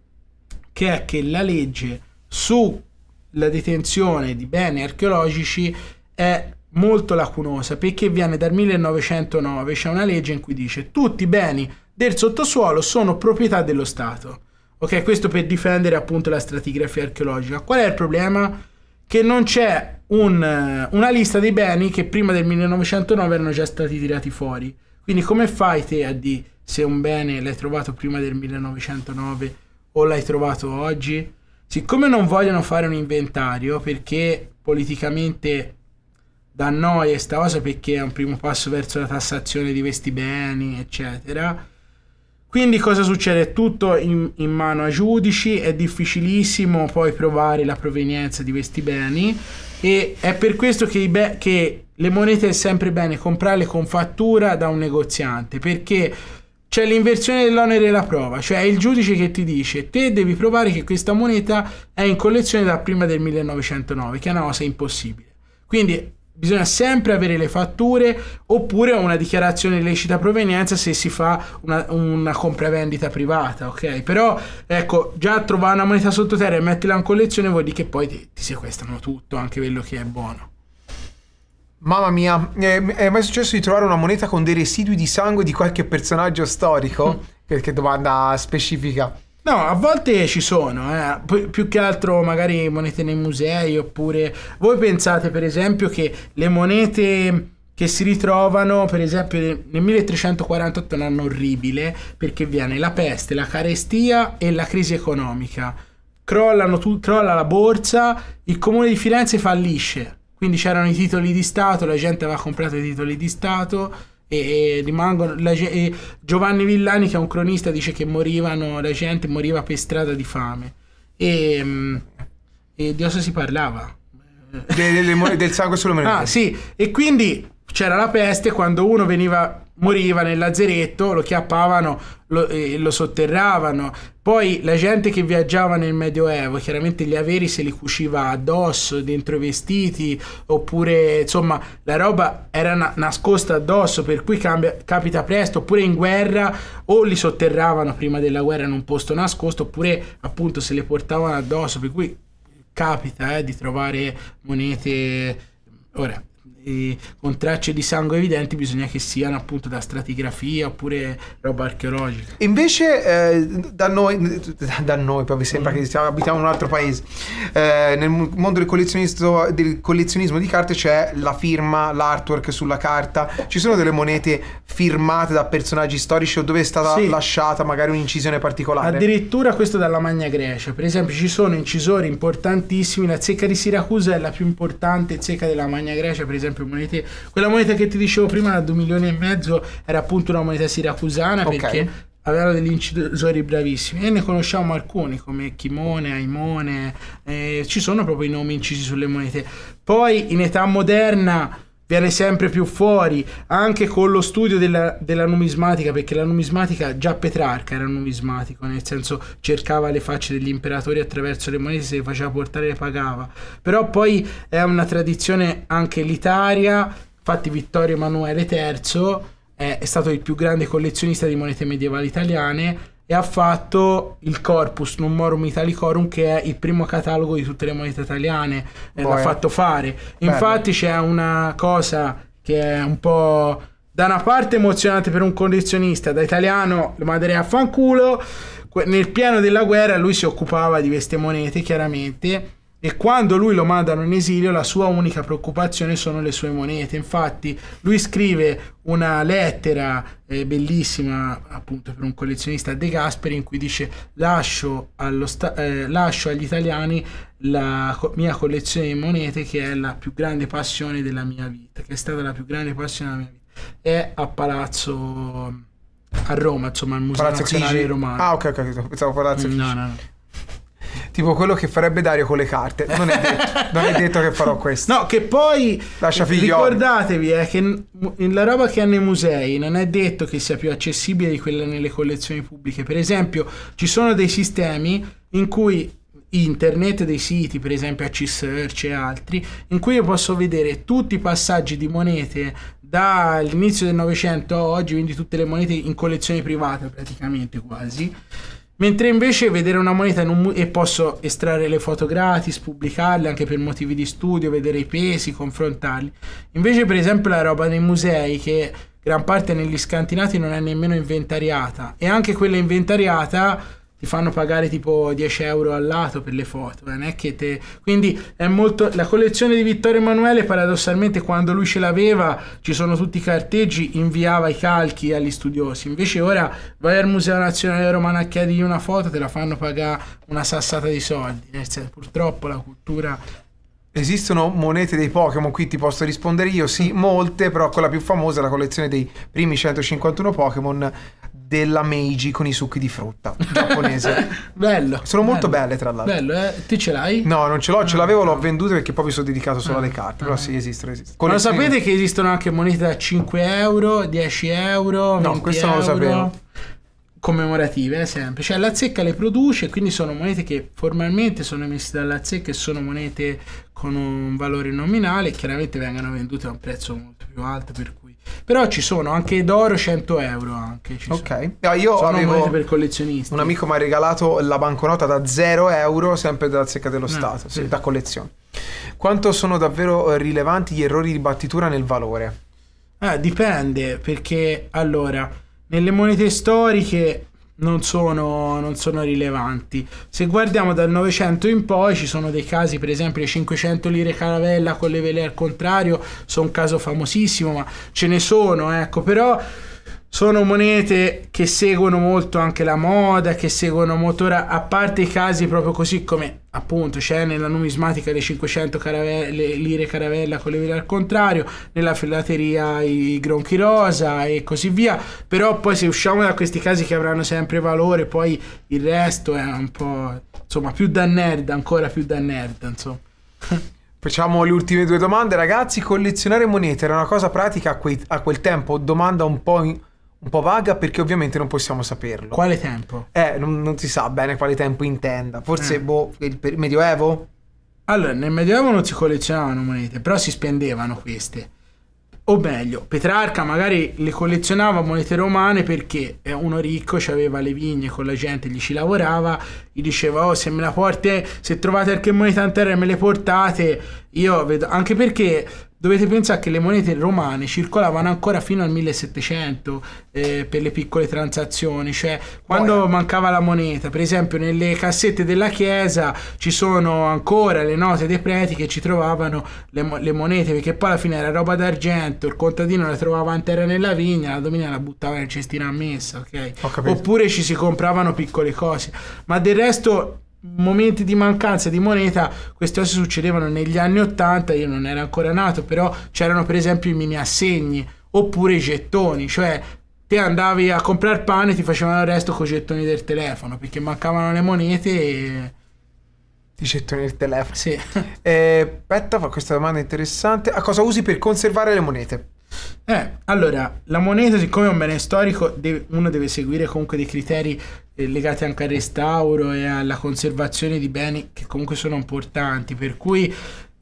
che è che la legge su la detenzione di beni archeologici è molto lacunosa perché viene dal 1909 c'è una legge in cui dice tutti i beni del sottosuolo sono proprietà dello Stato. Ok, questo per difendere appunto la stratigrafia archeologica. Qual è il problema? Che non c'è un, eh, una lista dei beni che prima del 1909 erano già stati tirati fuori. Quindi come fai te a dire se un bene l'hai trovato prima del 1909 o l'hai trovato oggi? Siccome non vogliono fare un inventario perché politicamente da noi è sta cosa perché è un primo passo verso la tassazione di questi beni, eccetera. Quindi cosa succede? Tutto in, in, mano a giudici, è difficilissimo poi provare la provenienza di questi beni e è per questo che, che le monete è sempre bene comprarle con fattura da un negoziante perché c'è cioè, l'inversione dell'onere della prova, cioè è il giudice che ti dice te devi provare che questa moneta è in collezione da prima del 1909, che è una cosa impossibile. Quindi bisogna sempre avere le fatture oppure una dichiarazione illecita lecita provenienza se si fa una, una compravendita privata, ok? Però ecco, già trovare una moneta sottoterra e metterla in collezione vuol dire che poi ti, ti sequestrano tutto, anche quello che è buono. Mamma mia, eh, è mai successo di trovare una moneta con dei residui di sangue di qualche personaggio storico? Mm. che, domanda specifica. No, a volte ci sono, eh. P- più che altro magari monete nei musei oppure... Voi pensate per esempio che le monete che si ritrovano per esempio nel 1348 è un anno orribile perché viene la peste, la carestia e la crisi economica. Crollano tu- crolla la borsa, il comune di Firenze fallisce quindi c'erano i titoli di Stato, la gente aveva comprato i titoli di Stato e, e rimangono... La, e Giovanni Villani, che è un cronista, dice che morivano, la gente moriva per strada di fame. E, mm, e di cosa si parlava? De, de, de, del sangue sulle monete. Ah sì, e quindi c'era la peste quando uno veniva moriva nel lazzeretto, lo chiappavano lo, eh, lo sotterravano. Poi la gente che viaggiava nel Medioevo, chiaramente gli averi se li cuciva addosso, dentro i vestiti, oppure insomma la roba era na nascosta addosso, per cui cambia, capita presto, oppure in guerra o li sotterravano prima della guerra in un posto nascosto, oppure appunto se le portavano addosso, per cui capita eh, di trovare monete. Ora, con tracce di sangue evidenti bisogna che siano appunto da stratigrafia oppure roba archeologica. Invece eh, da noi, da noi poi mi sembra mm. che stiamo, abitiamo in un altro paese, eh, nel mondo del, del collezionismo di carte c'è la firma, l'artwork sulla carta, ci sono delle monete firmate da personaggi storici o dove è stata sì. lasciata magari un'incisione particolare. Addirittura questo dalla Magna Grecia, per esempio ci sono incisori importantissimi, la zecca di Siracusa è la più importante zecca della Magna Grecia, per esempio esempio monete quella moneta che ti dicevo prima da 2 milioni e mezzo era appunto una moneta siracusana okay. perché avevano degli incisori bravissimi e ne conosciamo alcuni come Chimone, Aimone eh, ci sono proprio i nomi incisi sulle monete poi in età moderna viene sempre più fuori, anche con lo studio della, della, numismatica, perché la numismatica, già Petrarca era numismatico, nel senso cercava le facce degli imperatori attraverso le monete, se le faceva portare le pagava, però poi è una tradizione anche elitaria, infatti Vittorio Emanuele III è, è stato il più grande collezionista di monete medievali italiane, e ha fatto il Corpus Numorum Italicorum che è il primo catalogo di tutte le monete italiane, boh, eh, l'ha fatto fare. Bello. Infatti c'è una cosa che è un po' da una parte emozionante per un collezionista, da italiano lo manderei a fanculo, nel piano della guerra lui si occupava di queste monete chiaramente e quando lui lo mandano in esilio, la sua unica preoccupazione sono le sue monete. Infatti, lui scrive una lettera eh, bellissima, appunto, per un collezionista De Gasperi, in cui dice: Lascio, eh, lascio agli italiani la co mia collezione di monete, che è la più grande passione della mia vita, che è stata la più grande passione della mia vita. È a Palazzo a Roma, insomma, al Museo Palazzo Nazionale Chigi. Romano. Ah, ok, ok, pensavo Palazzo Chigi. No, no, no tipo quello che farebbe Dario con le carte. Non è detto, non è detto che farò questo. No, che poi Lascia figlioli. ricordatevi eh, che la roba che hanno i musei non è detto che sia più accessibile di quella nelle collezioni pubbliche. Per esempio, ci sono dei sistemi in cui internet dei siti, per esempio AC-Search e altri, in cui io posso vedere tutti i passaggi di monete dall'inizio del Novecento a oggi, quindi tutte le monete in collezione privata praticamente quasi. Mentre invece vedere una moneta in un mu- e posso estrarre le foto gratis, pubblicarle anche per motivi di studio, vedere i pesi, confrontarli. Invece per esempio la roba nei musei che gran parte negli scantinati non è nemmeno inventariata e anche quella inventariata ti fanno pagare tipo 10 euro al lato per le foto, eh, non è che te... quindi è molto... la collezione di Vittorio Emanuele paradossalmente quando lui ce l'aveva ci sono tutti i carteggi, inviava i calchi agli studiosi, invece ora vai al Museo Nazionale Romano a chiedergli una foto, te la fanno pagare una sassata di soldi, eh, senso, purtroppo la cultura Esistono monete dei Pokémon, qui ti posso rispondere io, sì, molte, però quella più famosa è la collezione dei primi 151 Pokémon della Meiji con i succhi di frutta giapponese. bello. Sono bello, molto belle tra l'altro. Bello, eh? Ti ce l'hai? No, non ce l'ho, ce ah. l'avevo, l'ho venduta perché poi mi sono dedicato solo ah. alle carte, però ah. sì, esistono, esistono. Ma lo sapete che esistono anche monete da 5 euro, 10 euro, No, questo euro. non lo sapevo commemorative, sempre. Cioè la zecca le produce, quindi sono monete che formalmente sono emesse dalla zecca e sono monete con un valore nominale, chiaramente vengono vendute a un prezzo molto più alto per cui però ci sono anche d'oro 100 euro anche, ok no, io sono avevo per collezionisti un amico mi ha regalato la banconota da 0 euro sempre dalla zecca dello no, ah, Stato sì. da collezione quanto sono davvero eh, rilevanti gli errori di battitura nel valore? Eh, dipende perché allora nelle monete storiche non sono, non sono, rilevanti. Se guardiamo dal Novecento in poi ci sono dei casi, per esempio le 500 lire caravella con le vele al contrario, sono un caso famosissimo, ma ce ne sono, ecco, però sono monete che seguono molto anche la moda, che seguono molto ora, a parte i casi proprio così come appunto c'è nella numismatica le 500 caravelle, lire caravella con le vele al contrario, nella filateria i gronchi rosa e così via, però poi se usciamo da questi casi che avranno sempre valore, poi il resto è un po' insomma più da nerd, ancora più da nerd insomma. Facciamo le ultime due domande, ragazzi. Collezionare monete era una cosa pratica a, quei, a quel tempo? Domanda un po' in, un po' vaga perché ovviamente non possiamo saperlo. Quale tempo? Eh, non, non si sa bene quale tempo intenda. Forse, eh. boh, il, Medioevo? Allora, nel Medioevo non si collezionavano monete, però si spendevano queste. O meglio, Petrarca magari le collezionava monete romane perché eh, uno ricco aveva le vigne con la gente, gli ci lavorava, gli diceva oh se me la porte, se trovate qualche moneta in terra e me le portate, io vedo, anche perché dovete pensare che le monete romane circolavano ancora fino al 1700 eh, per le piccole transazioni, cioè quando Poi, mancava la moneta, per esempio nelle cassette della chiesa ci sono ancora le note dei preti che ci trovavano le, le monete, perché poi alla fine era roba d'argento, il contadino la trovava in terra nella vigna, la domenica la buttava nel cestino a messa, ok? Oppure ci si compravano piccole cose, ma del resto momenti di mancanza di moneta, queste cose succedevano negli anni 80, io non ero ancora nato, però c'erano per esempio i mini assegni oppure i gettoni, cioè te andavi a comprare pane e ti facevano il resto con i gettoni del telefono perché mancavano le monete e... Ti gettoni del telefono? Sì. eh, aspetta, fa questa domanda interessante. A cosa usi per conservare le monete? Eh, allora, la moneta, siccome è un bene storico, deve, uno deve seguire comunque dei criteri eh, legate anche al restauro e alla conservazione di beni che comunque sono importanti, per cui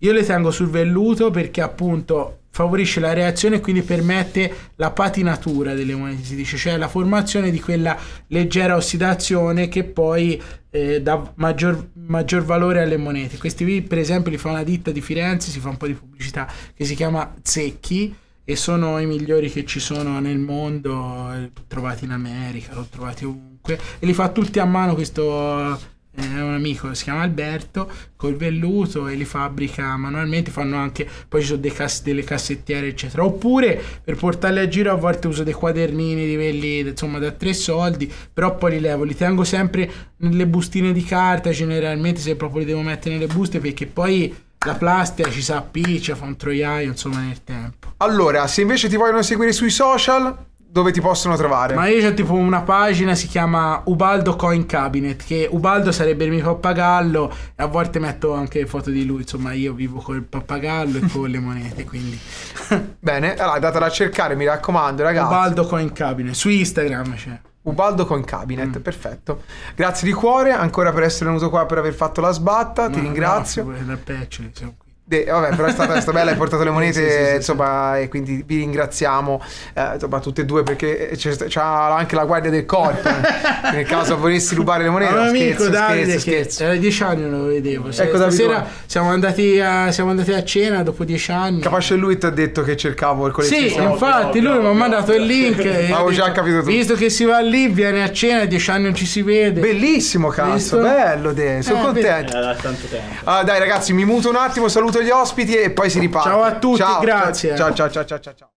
io le tengo sul velluto perché appunto favorisce la reazione e quindi permette la patinatura delle monete, si dice, cioè la formazione di quella leggera ossidazione che poi eh, dà maggior, maggior, valore alle monete. Questi qui per esempio li fa una ditta di Firenze, si fa un po' di pubblicità, che si chiama Zecchi e sono i migliori che ci sono nel mondo, eh, trovati in America, l'ho trovati ovunque ovunque e li fa tutti a mano questo è eh, un amico si chiama Alberto col velluto e li fabbrica manualmente fanno anche poi ci sono cass- delle cassettiere eccetera oppure per portarli a giro a volte uso dei quadernini di quelli insomma da tre soldi però poi li levo li tengo sempre nelle bustine di carta generalmente se proprio li devo mettere nelle buste perché poi la plastica ci si appiccia fa un troiaio insomma nel tempo allora se invece ti vogliono seguire sui social dove ti possono trovare. Ma io ho tipo una pagina, si chiama Ubaldo Coin Cabinet, che Ubaldo sarebbe il mio pappagallo, e a volte metto anche foto di lui, insomma io vivo col pappagallo e con le monete, quindi... Bene, allora andate a cercare, mi raccomando ragazzi. Ubaldo Coin Cabinet, su Instagram c'è. Ubaldo con Cabinet, mm. perfetto. Grazie di cuore ancora per essere venuto qua, per aver fatto la sbatta, no, ti ringrazio. Grazie, no, da peccio, siamo qui. De, vabbè, però è stata, è stata bella, hai portato le monete, sì, sì, sì, insomma, e quindi vi ringraziamo, eh, insomma, tutte e due perché eh, c'è anche la guardia del corpo, nel caso volessi rubare le monete. Allora, scherzo, amico, Davide, scherzo, Era dieci anni non lo vedevo. Cioè, ecco, stasera siamo andati, a, siamo andati, a, cena dopo dieci anni. Capace lui ti ha detto che cercavo il collezionista. Sì, infatti, no, lui no, mi ha mandato no, il link. Avevo già capito tutto. Visto che si va lì, viene a cena, dieci anni non ci si vede. Bellissimo, cazzo, visto? bello, De, sono eh, contento. Era eh, tanto tempo. Allora, ah, dai ragazzi, mi muto un attimo, saluto saluto gli ospiti e poi si riparte. Ciao a tutti, ciao, grazie. ciao ciao ciao ciao. ciao.